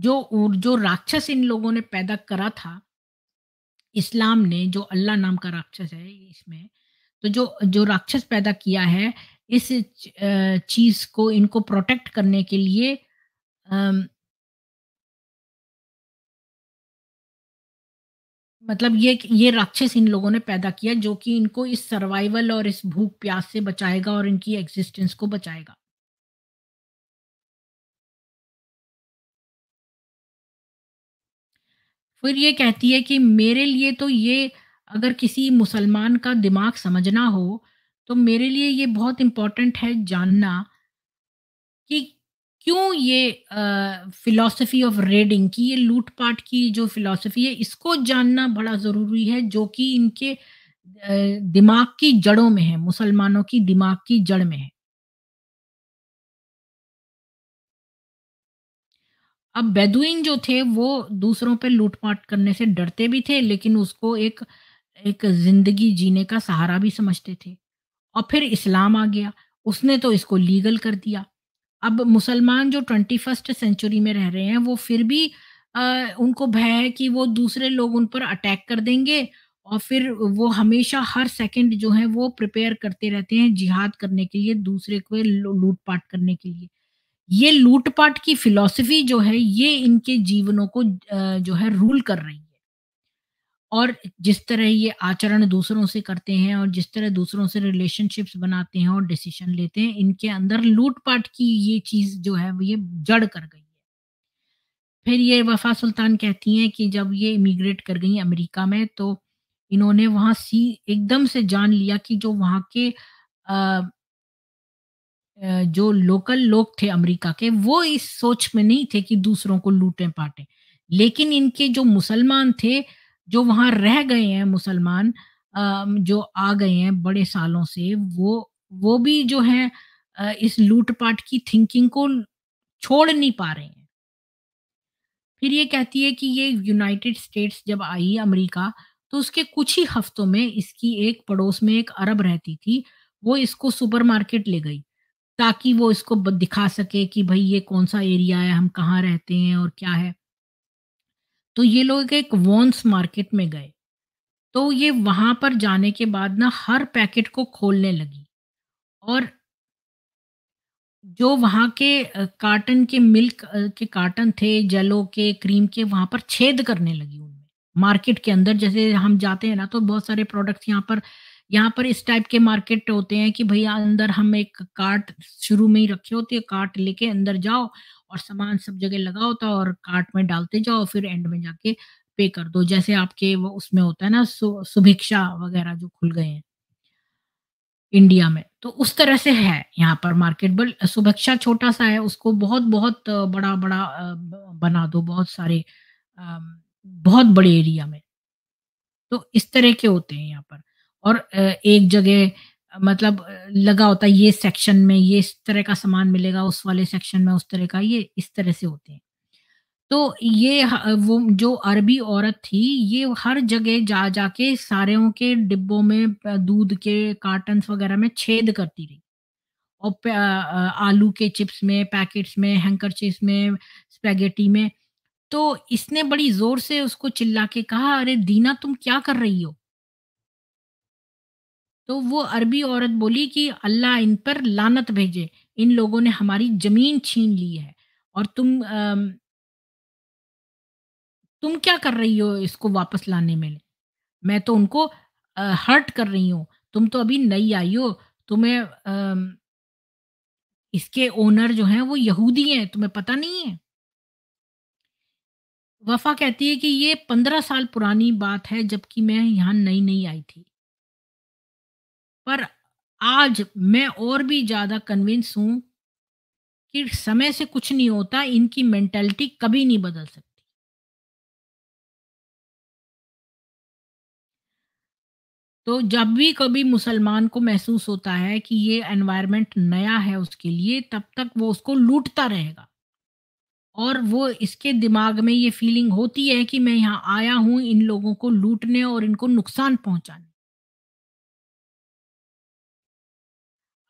जो जो राक्षस इन लोगों ने पैदा करा था इस्लाम ने जो अल्लाह नाम का राक्षस है इसमें तो जो जो राक्षस पैदा किया है इस चीज को इनको प्रोटेक्ट करने के लिए आ, मतलब ये ये राक्षस इन लोगों ने पैदा किया जो कि इनको इस सर्वाइवल और इस भूख प्यास से बचाएगा और इनकी एग्जिस्टेंस को बचाएगा फिर ये कहती है कि मेरे लिए तो ये अगर किसी मुसलमान का दिमाग समझना हो तो मेरे लिए ये बहुत इम्पोर्टेंट है जानना कि क्यों ये फिलॉसफी ऑफ रेडिंग की ये लूटपाट की जो फिलॉसफी है इसको जानना बड़ा ज़रूरी है जो कि इनके दिमाग की जड़ों में है मुसलमानों की दिमाग की जड़ में है अब बेदुइन जो थे वो दूसरों पे लूटपाट करने से डरते भी थे लेकिन उसको एक एक जिंदगी जीने का सहारा भी समझते थे और फिर इस्लाम आ गया उसने तो इसको लीगल कर दिया अब मुसलमान जो ट्वेंटी फर्स्ट सेंचुरी में रह रहे हैं वो फिर भी आ, उनको भय है कि वो दूसरे लोग उन पर अटैक कर देंगे और फिर वो हमेशा हर सेकंड जो है वो प्रिपेयर करते रहते हैं जिहाद करने के लिए दूसरे को लूटपाट करने के लिए ये लूटपाट की फिलॉसफी जो है ये इनके जीवनों को जो है रूल कर रही है और जिस तरह ये आचरण दूसरों से करते हैं और जिस तरह दूसरों से रिलेशनशिप्स बनाते हैं और डिसीजन लेते हैं इनके अंदर लूटपाट की ये चीज जो है ये जड़ कर गई है फिर ये वफा सुल्तान कहती हैं कि जब ये इमिग्रेट कर गई अमेरिका में तो इन्होंने वहाँ सी एकदम से जान लिया कि जो वहाँ के जो लोकल लोग थे अमेरिका के वो इस सोच में नहीं थे कि दूसरों को लूटें पाटें लेकिन इनके जो मुसलमान थे जो वहाँ रह गए हैं मुसलमान जो आ गए हैं बड़े सालों से वो वो भी जो है इस लूटपाट की थिंकिंग को छोड़ नहीं पा रहे हैं फिर ये कहती है कि ये यूनाइटेड स्टेट्स जब आई अमेरिका तो उसके कुछ ही हफ्तों में इसकी एक पड़ोस में एक अरब रहती थी वो इसको सुपरमार्केट ले गई ताकि वो इसको दिखा सके कि भाई ये कौन सा एरिया है हम कहाँ रहते हैं और क्या है तो ये लोग एक वॉन्स मार्केट में गए तो ये वहाँ पर जाने के बाद ना हर पैकेट को खोलने लगी और जो वहाँ के कार्टन के मिल्क के कार्टन थे जेलो के क्रीम के वहाँ पर छेद करने लगी उनमें मार्केट के अंदर जैसे हम जाते हैं ना तो बहुत सारे प्रोडक्ट्स यहाँ पर यहाँ पर इस टाइप के मार्केट होते हैं कि भैया अंदर हम एक कार्ट शुरू में ही रखे होते हैं कार्ट लेके अंदर जाओ और सामान सब जगह लगाओ तो और कार्ट में डालते जाओ फिर एंड में जाके पे कर दो जैसे आपके वो उसमें होता है ना सुभिक्षा वगैरह जो खुल गए हैं इंडिया में तो उस तरह से है यहाँ पर मार्केट बल सुभिक्षा छोटा सा है उसको बहुत बहुत बड़ा बड़ा बना दो बहुत सारे बहुत बड़े एरिया में तो इस तरह के होते हैं यहाँ पर और एक जगह मतलब लगा होता है ये सेक्शन में ये इस तरह का सामान मिलेगा उस वाले सेक्शन में उस तरह का ये इस तरह से होते हैं तो ये वो जो अरबी औरत थी ये हर जगह जा जाके सारे के डिब्बों में दूध के कार्टन वगैरह में छेद करती रही और आलू के चिप्स में पैकेट्स में चिप्स में स्पैगेटी में तो इसने बड़ी जोर से उसको चिल्ला के कहा अरे दीना तुम क्या कर रही हो तो वो अरबी औरत बोली कि अल्लाह इन पर लानत भेजे इन लोगों ने हमारी ज़मीन छीन ली है और तुम आ, तुम क्या कर रही हो इसको वापस लाने में मैं तो उनको आ, हर्ट कर रही हूँ तुम तो अभी नई आई हो तुम्हें आ, इसके ओनर जो हैं वो यहूदी हैं तुम्हें पता नहीं है वफा कहती है कि ये पंद्रह साल पुरानी बात है जबकि मैं यहाँ नई नई आई थी पर आज मैं और भी ज़्यादा कन्विंस हूँ कि समय से कुछ नहीं होता इनकी मेंटेलिटी कभी नहीं बदल सकती तो जब भी कभी मुसलमान को महसूस होता है कि ये एनवायरनमेंट नया है उसके लिए तब तक वो उसको लूटता रहेगा और वो इसके दिमाग में ये फीलिंग होती है कि मैं यहाँ आया हूँ इन लोगों को लूटने और इनको नुकसान पहुँचाने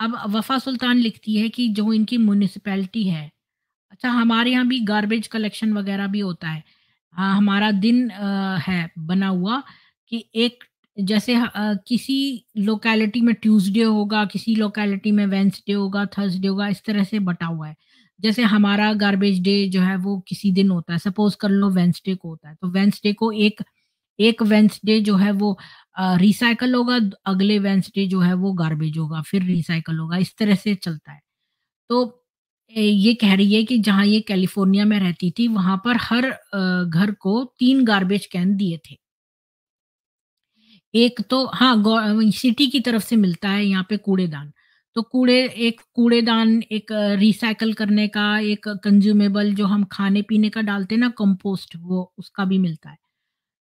अब वफा सुल्तान लिखती है कि जो इनकी म्यूनिसपैलिटी है अच्छा हमारे यहाँ भी गार्बेज कलेक्शन वगैरह भी होता है हाँ हमारा दिन आ, है बना हुआ कि एक जैसे आ, किसी लोकेलिटी में ट्यूसडे होगा किसी लोकेलिटी में वेंसडे होगा थर्सडे होगा इस तरह से बटा हुआ है जैसे हमारा गार्बेज डे जो है वो किसी दिन होता है सपोज कर लो वेंसडे को होता है तो वेंसडे को एक एक वेंसडे जो है वो रिसाइकल होगा अगले वेंसडे जो है वो गार्बेज होगा फिर रिसाइकल होगा इस तरह से चलता है तो ये कह रही है कि जहाँ ये कैलिफोर्निया में रहती थी वहां पर हर घर को तीन गार्बेज कैन दिए थे एक तो हाँ सिटी की तरफ से मिलता है यहाँ पे कूड़ेदान तो कूड़े एक कूड़ेदान एक रिसाइकल करने का एक कंज्यूमेबल जो हम खाने पीने का डालते हैं ना कंपोस्ट वो उसका भी मिलता है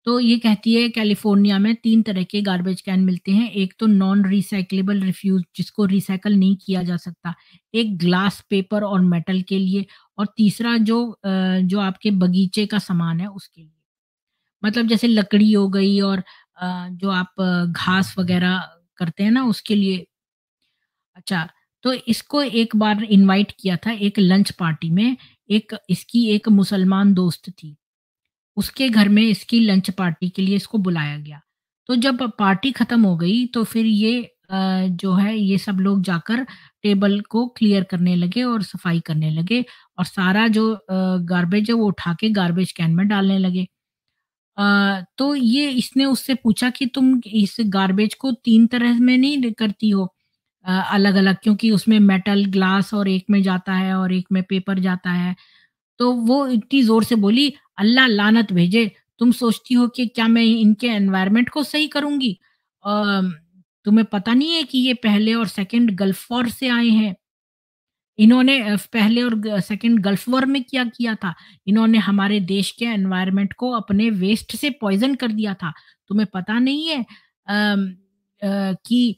तो ये कहती है कैलिफोर्निया में तीन तरह के गार्बेज कैन मिलते हैं एक तो नॉन रिसाइकलेबल रिफ्यूज जिसको रिसाइकल नहीं किया जा सकता एक ग्लास पेपर और मेटल के लिए और तीसरा जो जो आपके बगीचे का सामान है उसके लिए मतलब जैसे लकड़ी हो गई और जो आप घास वगैरह करते हैं ना उसके लिए अच्छा तो इसको एक बार इनवाइट किया था एक लंच पार्टी में एक इसकी एक मुसलमान दोस्त थी उसके घर में इसकी लंच पार्टी के लिए इसको बुलाया गया तो जब पार्टी ख़त्म हो गई तो फिर ये जो है ये सब लोग जाकर टेबल को क्लियर करने लगे और सफाई करने लगे और सारा जो गार्बेज है वो उठा के गार्बेज कैन में डालने लगे तो ये इसने उससे पूछा कि तुम इस गार्बेज को तीन तरह में नहीं करती हो अलग अलग क्योंकि उसमें मेटल ग्लास और एक में जाता है और एक में पेपर जाता है तो वो इतनी जोर से बोली अल्लाह लानत भेजे तुम सोचती हो कि क्या मैं इनके एनवायरनमेंट को सही करूंगी तुम्हें पता नहीं है कि ये पहले और सेकंड गल्फ वॉर से आए हैं इन्होंने पहले और सेकंड गल्फ वॉर में क्या किया था इन्होंने हमारे देश के एनवायरनमेंट को अपने वेस्ट से पॉइजन कर दिया था तुम्हें पता नहीं है आ, आ, कि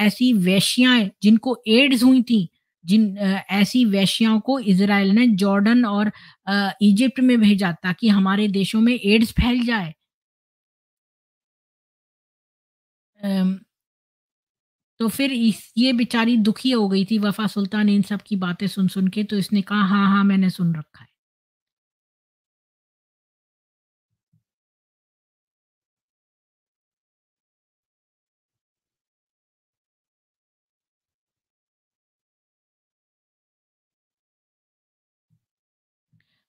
ऐसी वैश्याएं जिनको एड्स हुई थी जिन ऐसी वैश्याओं को इसराइल ने जॉर्डन और इजिप्ट में भेजा ताकि हमारे देशों में एड्स फैल जाए तो फिर इस ये बेचारी दुखी हो गई थी वफा सुल्तान इन सब की बातें सुन सुन के तो इसने कहा हाँ हाँ मैंने सुन रखा है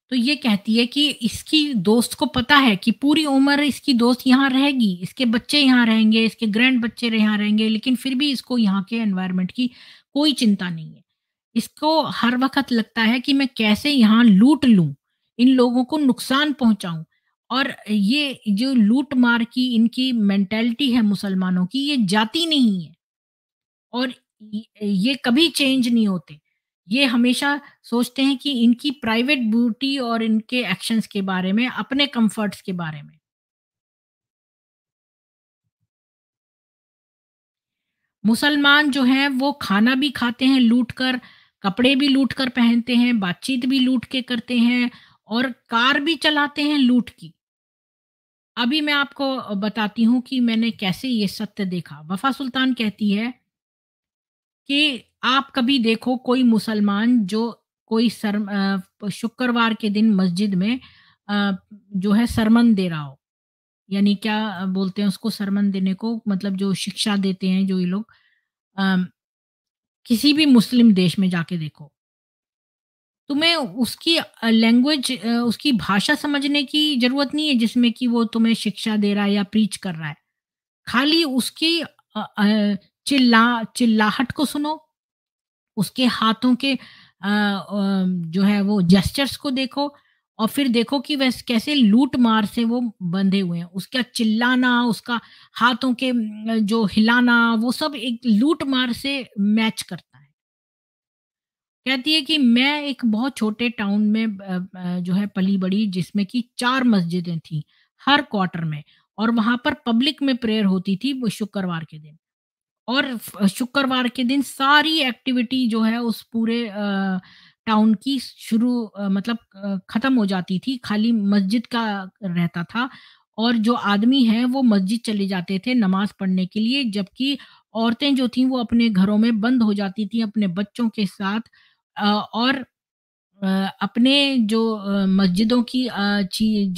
तो ये कहती है कि इसकी दोस्त को पता है कि पूरी उम्र इसकी दोस्त यहाँ रहेगी इसके बच्चे यहाँ रहेंगे इसके ग्रैंड बच्चे यहाँ रहेंगे लेकिन फिर भी इसको यहाँ के एनवायरमेंट की कोई चिंता नहीं है इसको हर वक्त लगता है कि मैं कैसे यहाँ लूट लूँ इन लोगों को नुकसान पहुँचाऊँ और ये जो लूट मार की इनकी मेंटेलिटी है मुसलमानों की ये जाती नहीं है और ये कभी चेंज नहीं होते ये हमेशा सोचते हैं कि इनकी प्राइवेट ब्यूटी और इनके एक्शंस के बारे में अपने कंफर्ट्स के बारे में मुसलमान जो हैं वो खाना भी खाते हैं लूट कर कपड़े भी लूट कर पहनते हैं बातचीत भी लूट के करते हैं और कार भी चलाते हैं लूट की अभी मैं आपको बताती हूँ कि मैंने कैसे ये सत्य देखा वफा सुल्तान कहती है कि आप कभी देखो कोई मुसलमान जो कोई सर शुक्रवार के दिन मस्जिद में जो है सरमन दे रहा हो यानी क्या बोलते हैं उसको सरमन देने को मतलब जो शिक्षा देते हैं जो ये लोग किसी भी मुस्लिम देश में जाके देखो तुम्हें तो उसकी लैंग्वेज उसकी भाषा समझने की जरूरत नहीं है जिसमें कि वो तुम्हें शिक्षा दे रहा है या प्रीच कर रहा है खाली उसकी चिल्ला चिल्लाहट को सुनो उसके हाथों के जो है वो जेस्टर्स को देखो और फिर देखो कि वह कैसे लूट मार से वो बंधे हुए हैं उसका चिल्लाना उसका हाथों के जो हिलाना वो सब एक लूट मार से मैच करता है कहती है कि मैं एक बहुत छोटे टाउन में जो है पली बड़ी जिसमें कि चार मस्जिदें थी हर क्वार्टर में और वहां पर पब्लिक में प्रेयर होती थी वो शुक्रवार के दिन और शुक्रवार के दिन सारी एक्टिविटी जो है उस पूरे टाउन की शुरू मतलब खत्म हो जाती थी खाली मस्जिद का रहता था और जो आदमी हैं वो मस्जिद चले जाते थे नमाज पढ़ने के लिए जबकि औरतें जो थीं वो अपने घरों में बंद हो जाती थीं अपने बच्चों के साथ और अपने जो मस्जिदों की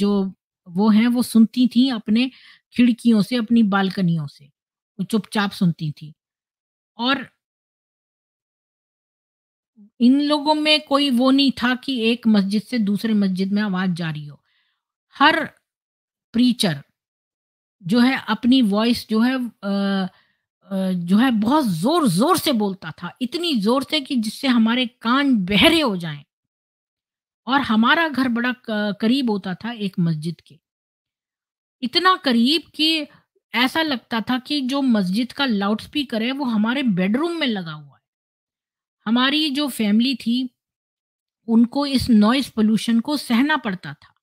जो वो हैं वो सुनती थीं अपने खिड़कियों से अपनी बालकनियों से चुपचाप सुनती थी और इन लोगों में कोई वो नहीं था कि एक मस्जिद से दूसरे मस्जिद में आवाज जारी हो हर प्रीचर जो है अपनी वॉइस जो है आ, जो है बहुत जोर जोर से बोलता था इतनी जोर से कि जिससे हमारे कान बहरे हो जाएं और हमारा घर बड़ा करीब होता था एक मस्जिद के इतना करीब कि ऐसा लगता था कि जो मस्जिद का लाउड स्पीकर है वो हमारे बेडरूम में लगा हुआ है हमारी जो फैमिली थी उनको इस नॉइस पोल्यूशन को सहना पड़ता था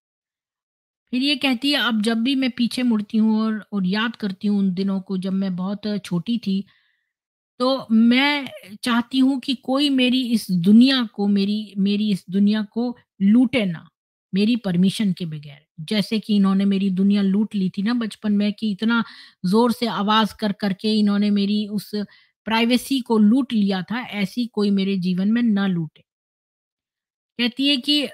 फिर ये कहती है अब जब भी मैं पीछे मुड़ती हूँ और और याद करती हूँ उन दिनों को जब मैं बहुत छोटी थी तो मैं चाहती हूँ कि कोई मेरी इस दुनिया को मेरी मेरी इस दुनिया को लूटे ना मेरी परमिशन के बगैर जैसे कि इन्होंने मेरी दुनिया लूट ली थी ना बचपन में कि इतना जोर से आवाज कर करके इन्होंने मेरी उस प्राइवेसी को लूट लिया था ऐसी कोई मेरे जीवन में ना लूटे कहती है कि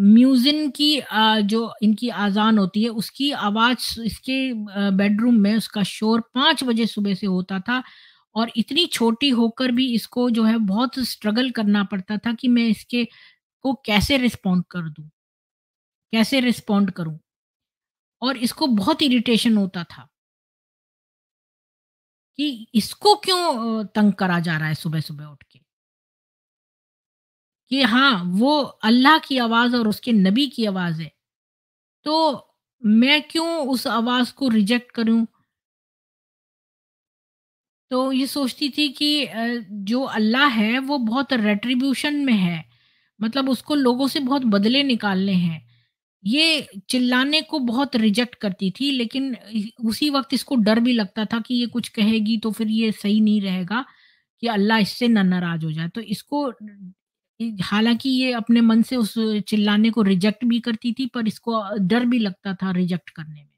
म्यूजिन की आ, जो इनकी आजान होती है उसकी आवाज इसके बेडरूम में उसका शोर पांच बजे सुबह से होता था और इतनी छोटी होकर भी इसको जो है बहुत स्ट्रगल करना पड़ता था कि मैं इसके को कैसे रिस्पॉन्ड कर दूँ कैसे रिस्पॉन्ड करूँ और इसको बहुत इरिटेशन होता था कि इसको क्यों तंग करा जा रहा है सुबह सुबह उठ के कि हाँ वो अल्लाह की आवाज़ और उसके नबी की आवाज़ है तो मैं क्यों उस आवाज़ को रिजेक्ट करूं तो ये सोचती थी कि जो अल्लाह है वो बहुत रेट्रीब्यूशन में है मतलब उसको लोगों से बहुत बदले निकालने हैं ये चिल्लाने को बहुत रिजेक्ट करती थी लेकिन उसी वक्त इसको डर भी लगता था कि ये कुछ कहेगी तो फिर ये सही नहीं रहेगा कि अल्लाह इससे ना नाराज हो जाए तो इसको हालांकि ये अपने मन से उस चिल्लाने को रिजेक्ट भी करती थी पर इसको डर भी लगता था रिजेक्ट करने में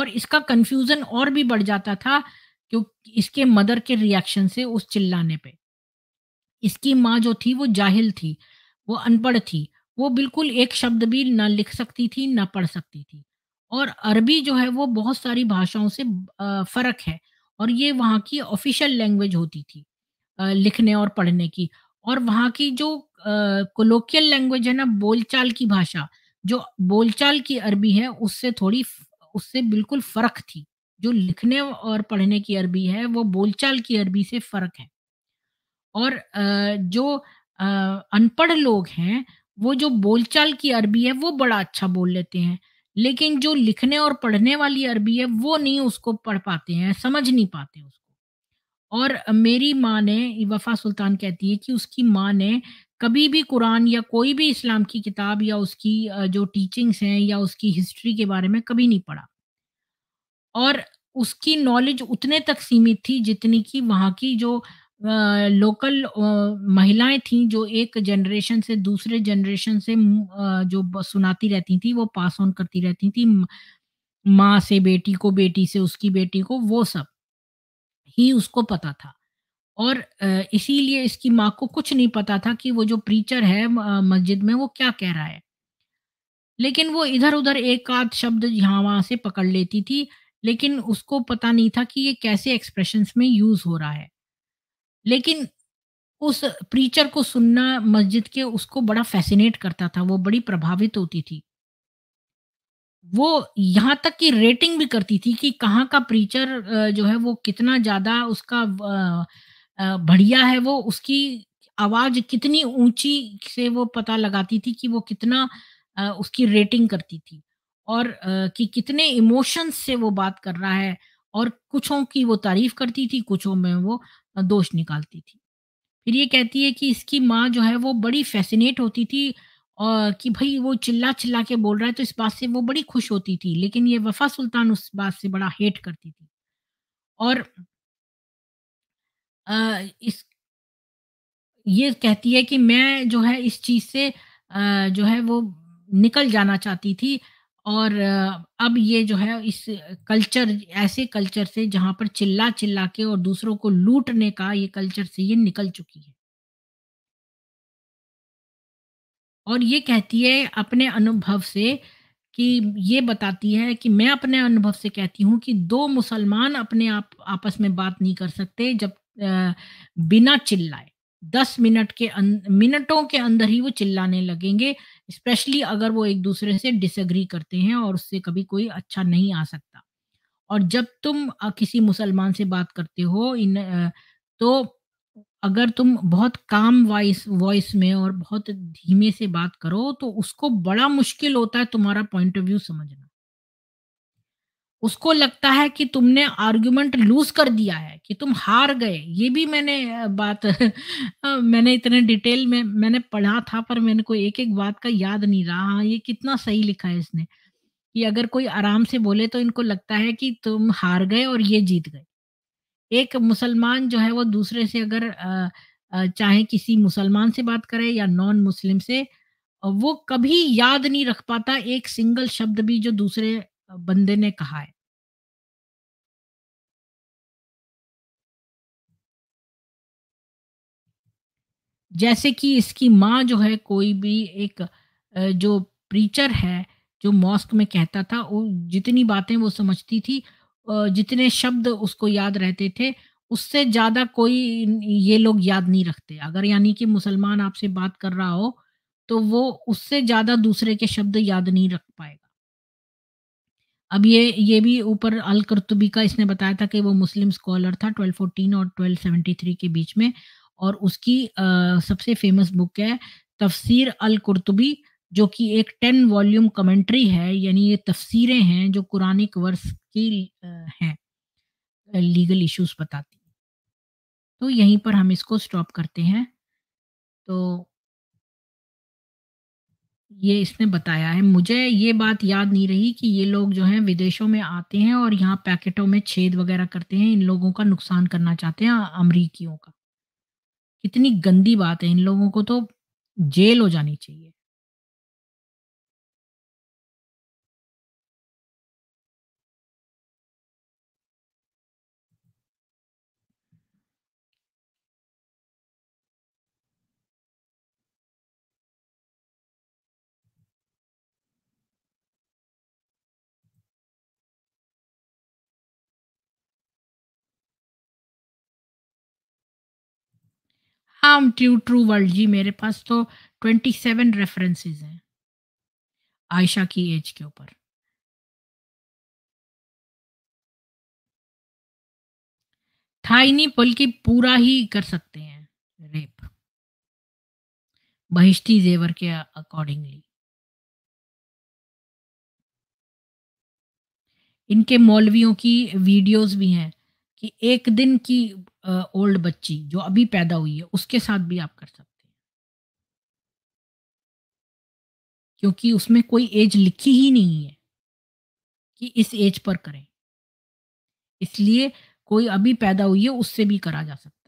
और इसका कंफ्यूजन और भी बढ़ जाता था क्योंकि इसके मदर के रिएक्शन से उस चिल्लाने पे इसकी माँ जो थी वो जाहिल थी वो अनपढ़ थी वो बिल्कुल एक शब्द भी ना लिख सकती थी ना पढ़ सकती थी और अरबी जो है वो बहुत सारी भाषाओं से फ़र्क है और ये वहाँ की ऑफिशियल लैंग्वेज होती थी लिखने और पढ़ने की और वहाँ की जो कोलोकियल लैंग्वेज है ना बोलचाल की भाषा जो बोलचाल की अरबी है उससे थोड़ी उससे बिल्कुल फ़र्क थी जो लिखने और पढ़ने की अरबी है वो बोलचाल की अरबी से फ़र्क है और जो अनपढ़ लोग हैं वो जो बोलचाल की अरबी है वो बड़ा अच्छा बोल लेते हैं लेकिन जो लिखने और पढ़ने वाली अरबी है वो नहीं उसको पढ़ पाते हैं समझ नहीं पाते उसको और मेरी माँ ने वफा सुल्तान कहती है कि उसकी माँ ने कभी भी कुरान या कोई भी इस्लाम की किताब या उसकी जो टीचिंग्स हैं या उसकी हिस्ट्री के बारे में कभी नहीं पढ़ा और उसकी नॉलेज उतने तक सीमित थी जितनी कि वहाँ की जो लोकल महिलाएं थी जो एक जनरेशन से दूसरे जनरेशन से जो सुनाती रहती थी वो पास ऑन करती रहती थी माँ से बेटी को बेटी से उसकी बेटी को वो सब ही उसको पता था और इसीलिए इसकी माँ को कुछ नहीं पता था कि वो जो प्रीचर है मस्जिद में वो क्या कह रहा है लेकिन वो इधर उधर एक आध शब्द यहाँ वहाँ से पकड़ लेती थी लेकिन उसको पता नहीं था कि ये कैसे एक्सप्रेशंस में यूज हो रहा है लेकिन उस प्रीचर को सुनना मस्जिद के उसको बड़ा फैसिनेट करता था वो बड़ी प्रभावित होती थी वो यहाँ तक कि रेटिंग भी करती थी कि कहाँ का प्रीचर जो है वो कितना ज्यादा उसका बढ़िया है वो उसकी आवाज कितनी ऊंची से वो पता लगाती थी कि वो कितना उसकी रेटिंग करती थी और कि कितने इमोशंस से वो बात कर रहा है और कुछों की वो तारीफ करती थी कुछों में वो दोष निकालती थी फिर ये कहती है कि इसकी माँ जो है वो बड़ी फैसिनेट होती थी और कि भाई वो चिल्ला चिल्ला के बोल रहा है तो इस बात से वो बड़ी खुश होती थी लेकिन ये वफा सुल्तान उस बात से बड़ा हेट करती थी और आ, इस ये कहती है कि मैं जो है इस चीज़ से आ, जो है वो निकल जाना चाहती थी और अब ये जो है इस कल्चर ऐसे कल्चर से जहाँ पर चिल्ला चिल्ला के और दूसरों को लूटने का ये कल्चर से ये निकल चुकी है और ये कहती है अपने अनुभव से कि ये बताती है कि मैं अपने अनुभव से कहती हूँ कि दो मुसलमान अपने आप आपस में बात नहीं कर सकते जब बिना चिल्लाए दस मिनट के अं, मिनटों के अंदर ही वो चिल्लाने लगेंगे स्पेशली अगर वो एक दूसरे से डिसएग्री करते हैं और उससे कभी कोई अच्छा नहीं आ सकता और जब तुम किसी मुसलमान से बात करते हो इन तो अगर तुम बहुत काम वॉइस वॉइस में और बहुत धीमे से बात करो तो उसको बड़ा मुश्किल होता है तुम्हारा पॉइंट ऑफ व्यू समझना उसको लगता है कि तुमने आर्ग्यूमेंट लूज कर दिया है कि तुम हार गए ये भी मैंने बात मैंने इतने डिटेल में मैंने पढ़ा था पर मैंने को एक एक बात का याद नहीं रहा हाँ ये कितना सही लिखा है इसने कि अगर कोई आराम से बोले तो इनको लगता है कि तुम हार गए और ये जीत गए एक मुसलमान जो है वो दूसरे से अगर चाहे किसी मुसलमान से बात करे या नॉन मुस्लिम से वो कभी याद नहीं रख पाता एक सिंगल शब्द भी जो दूसरे बंदे ने कहा है जैसे कि इसकी माँ जो है कोई भी एक जो प्रीचर है जो मॉस्क में कहता था वो जितनी बातें वो समझती थी जितने शब्द उसको याद रहते थे उससे ज़्यादा कोई ये लोग याद नहीं रखते अगर यानी कि मुसलमान आपसे बात कर रहा हो तो वो उससे ज़्यादा दूसरे के शब्द याद नहीं रख पाएगा अब ये ये भी ऊपर अल करतुबी का इसने बताया था कि वो मुस्लिम स्कॉलर था 1214 और 1273 के बीच में और उसकी आ, सबसे फेमस बुक है तफसीर अल कुरतुबी जो कि एक टेन वॉल्यूम कमेंट्री है यानी ये तफसीरें हैं जो कुरानिक वर्ष की हैं लीगल इश्यूज बताती हैं तो यहीं पर हम इसको स्टॉप करते हैं तो ये इसने बताया है मुझे ये बात याद नहीं रही कि ये लोग जो हैं विदेशों में आते हैं और यहाँ पैकेटों में छेद वगैरह करते हैं इन लोगों का नुकसान करना चाहते हैं अमरीकियों का इतनी गंदी बात है इन लोगों को तो जेल हो जानी चाहिए आम ट्रू ट्रू वर्ल्ड जी मेरे पास तो ट्वेंटी सेवन रेफरेंसेज हैं आयशा की एज के ऊपर था ही नहीं बल्कि पूरा ही कर सकते हैं रेप बहिष्टी जेवर के अकॉर्डिंगली इनके मौलवियों की वीडियोस भी हैं कि एक दिन की ओल्ड बच्ची जो अभी पैदा हुई है उसके साथ भी आप कर सकते हैं क्योंकि उसमें कोई एज लिखी ही नहीं है कि इस एज पर करें इसलिए कोई अभी पैदा हुई है उससे भी करा जा सकता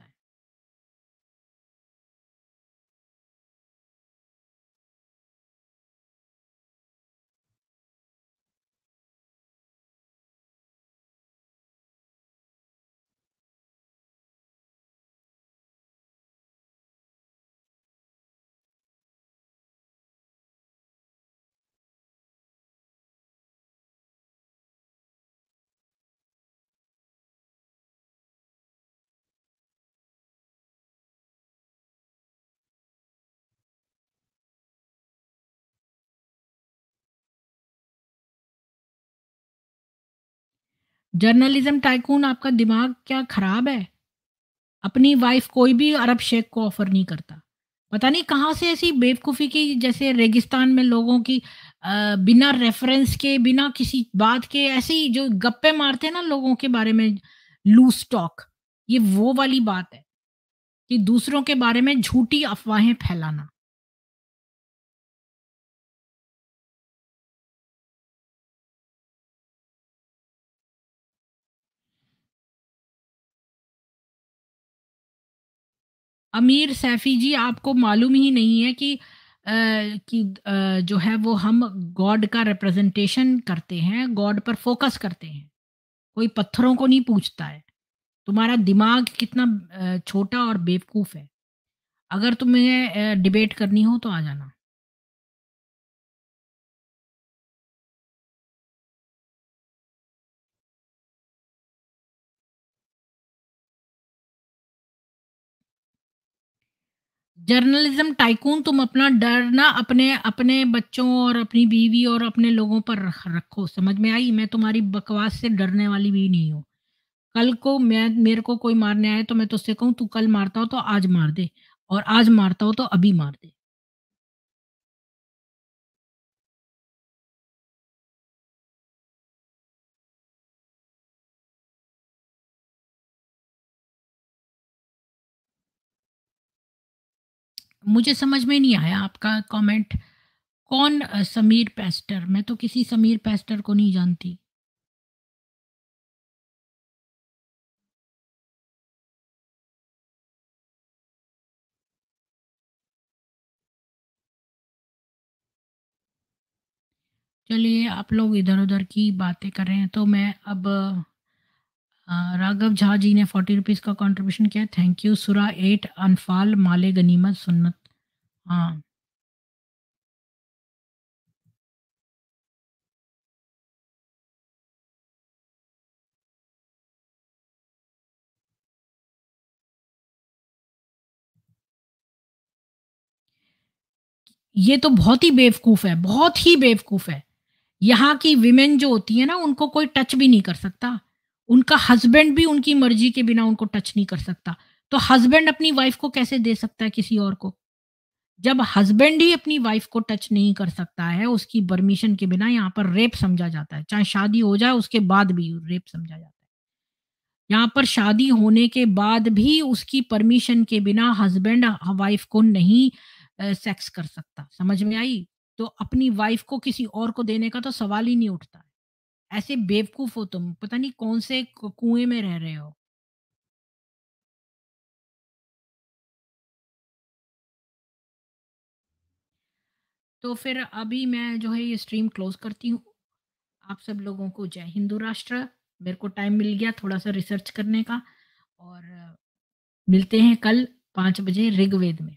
जर्नलिज्म टाइकून आपका दिमाग क्या खराब है अपनी वाइफ कोई भी अरब शेख को ऑफर नहीं करता पता नहीं कहाँ से ऐसी बेवकूफ़ी की जैसे रेगिस्तान में लोगों की बिना रेफरेंस के बिना किसी बात के ऐसी जो गप्पे मारते हैं ना लोगों के बारे में लूज टॉक ये वो वाली बात है कि दूसरों के बारे में झूठी अफवाहें फैलाना अमीर सैफी जी आपको मालूम ही नहीं है कि आ, कि आ, जो है वो हम गॉड का रिप्रेजेंटेशन करते हैं गॉड पर फोकस करते हैं कोई पत्थरों को नहीं पूछता है तुम्हारा दिमाग कितना छोटा और बेवकूफ़ है अगर तुम्हें डिबेट करनी हो तो आ जाना जर्नलिज्म टाइकून तुम अपना डर ना अपने अपने बच्चों और अपनी बीवी और अपने लोगों पर रख रखो समझ में आई मैं तुम्हारी बकवास से डरने वाली भी नहीं हूँ कल को मैं मेरे को कोई मारने आए तो मैं तुझसे कहूँ तू कल मारता हो तो आज मार दे और आज मारता हो तो अभी मार दे मुझे समझ में नहीं आया आपका कमेंट कौन समीर पेस्टर मैं तो किसी समीर पेस्टर को नहीं जानती चलिए आप लोग इधर उधर की बातें कर रहे हैं तो मैं अब राघव झा जी ने फोर्टी रुपीज़ का कंट्रीब्यूशन किया थैंक यू सुरा एट अनफाल माले गनीमत सुन्नत हाँ ये तो बहुत ही बेवकूफ है बहुत ही बेवकूफ है यहाँ की विमेन जो होती है ना उनको कोई टच भी नहीं कर सकता उनका हस्बैंड भी उनकी मर्जी के बिना उनको टच नहीं कर सकता तो हस्बैंड अपनी वाइफ को कैसे दे सकता है किसी और को जब हस्बैंड ही अपनी वाइफ को टच नहीं कर सकता है उसकी परमिशन के बिना यहाँ पर रेप समझा जाता है चाहे शादी हो जाए उसके बाद भी रेप समझा जाता है यहाँ पर शादी होने के बाद भी उसकी परमिशन के बिना हस्बैंड वाइफ को नहीं सेक्स कर सकता समझ में आई तो अपनी वाइफ को किसी और को देने का तो सवाल ही नहीं उठता ऐसे बेवकूफ हो तुम पता नहीं कौन से कुएं में रह रहे हो तो फिर अभी मैं जो है ये स्ट्रीम क्लोज करती हूँ। आप सब लोगों को जय हिंदू राष्ट्र। मेरे को टाइम मिल गया थोड़ा-सा रिसर्च करने का और मिलते हैं कल पाँच बजे ऋग्वेद में।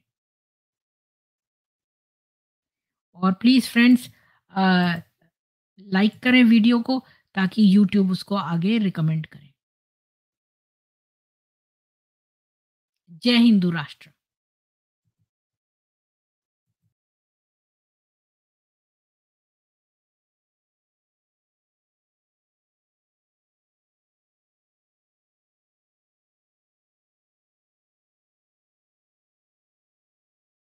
और प्लीज़ फ्रेंड्स लाइक करें वीडियो को ताकि यूट्यूब उसको आगे रिकमेंड करें जय हिंदू राष्ट्र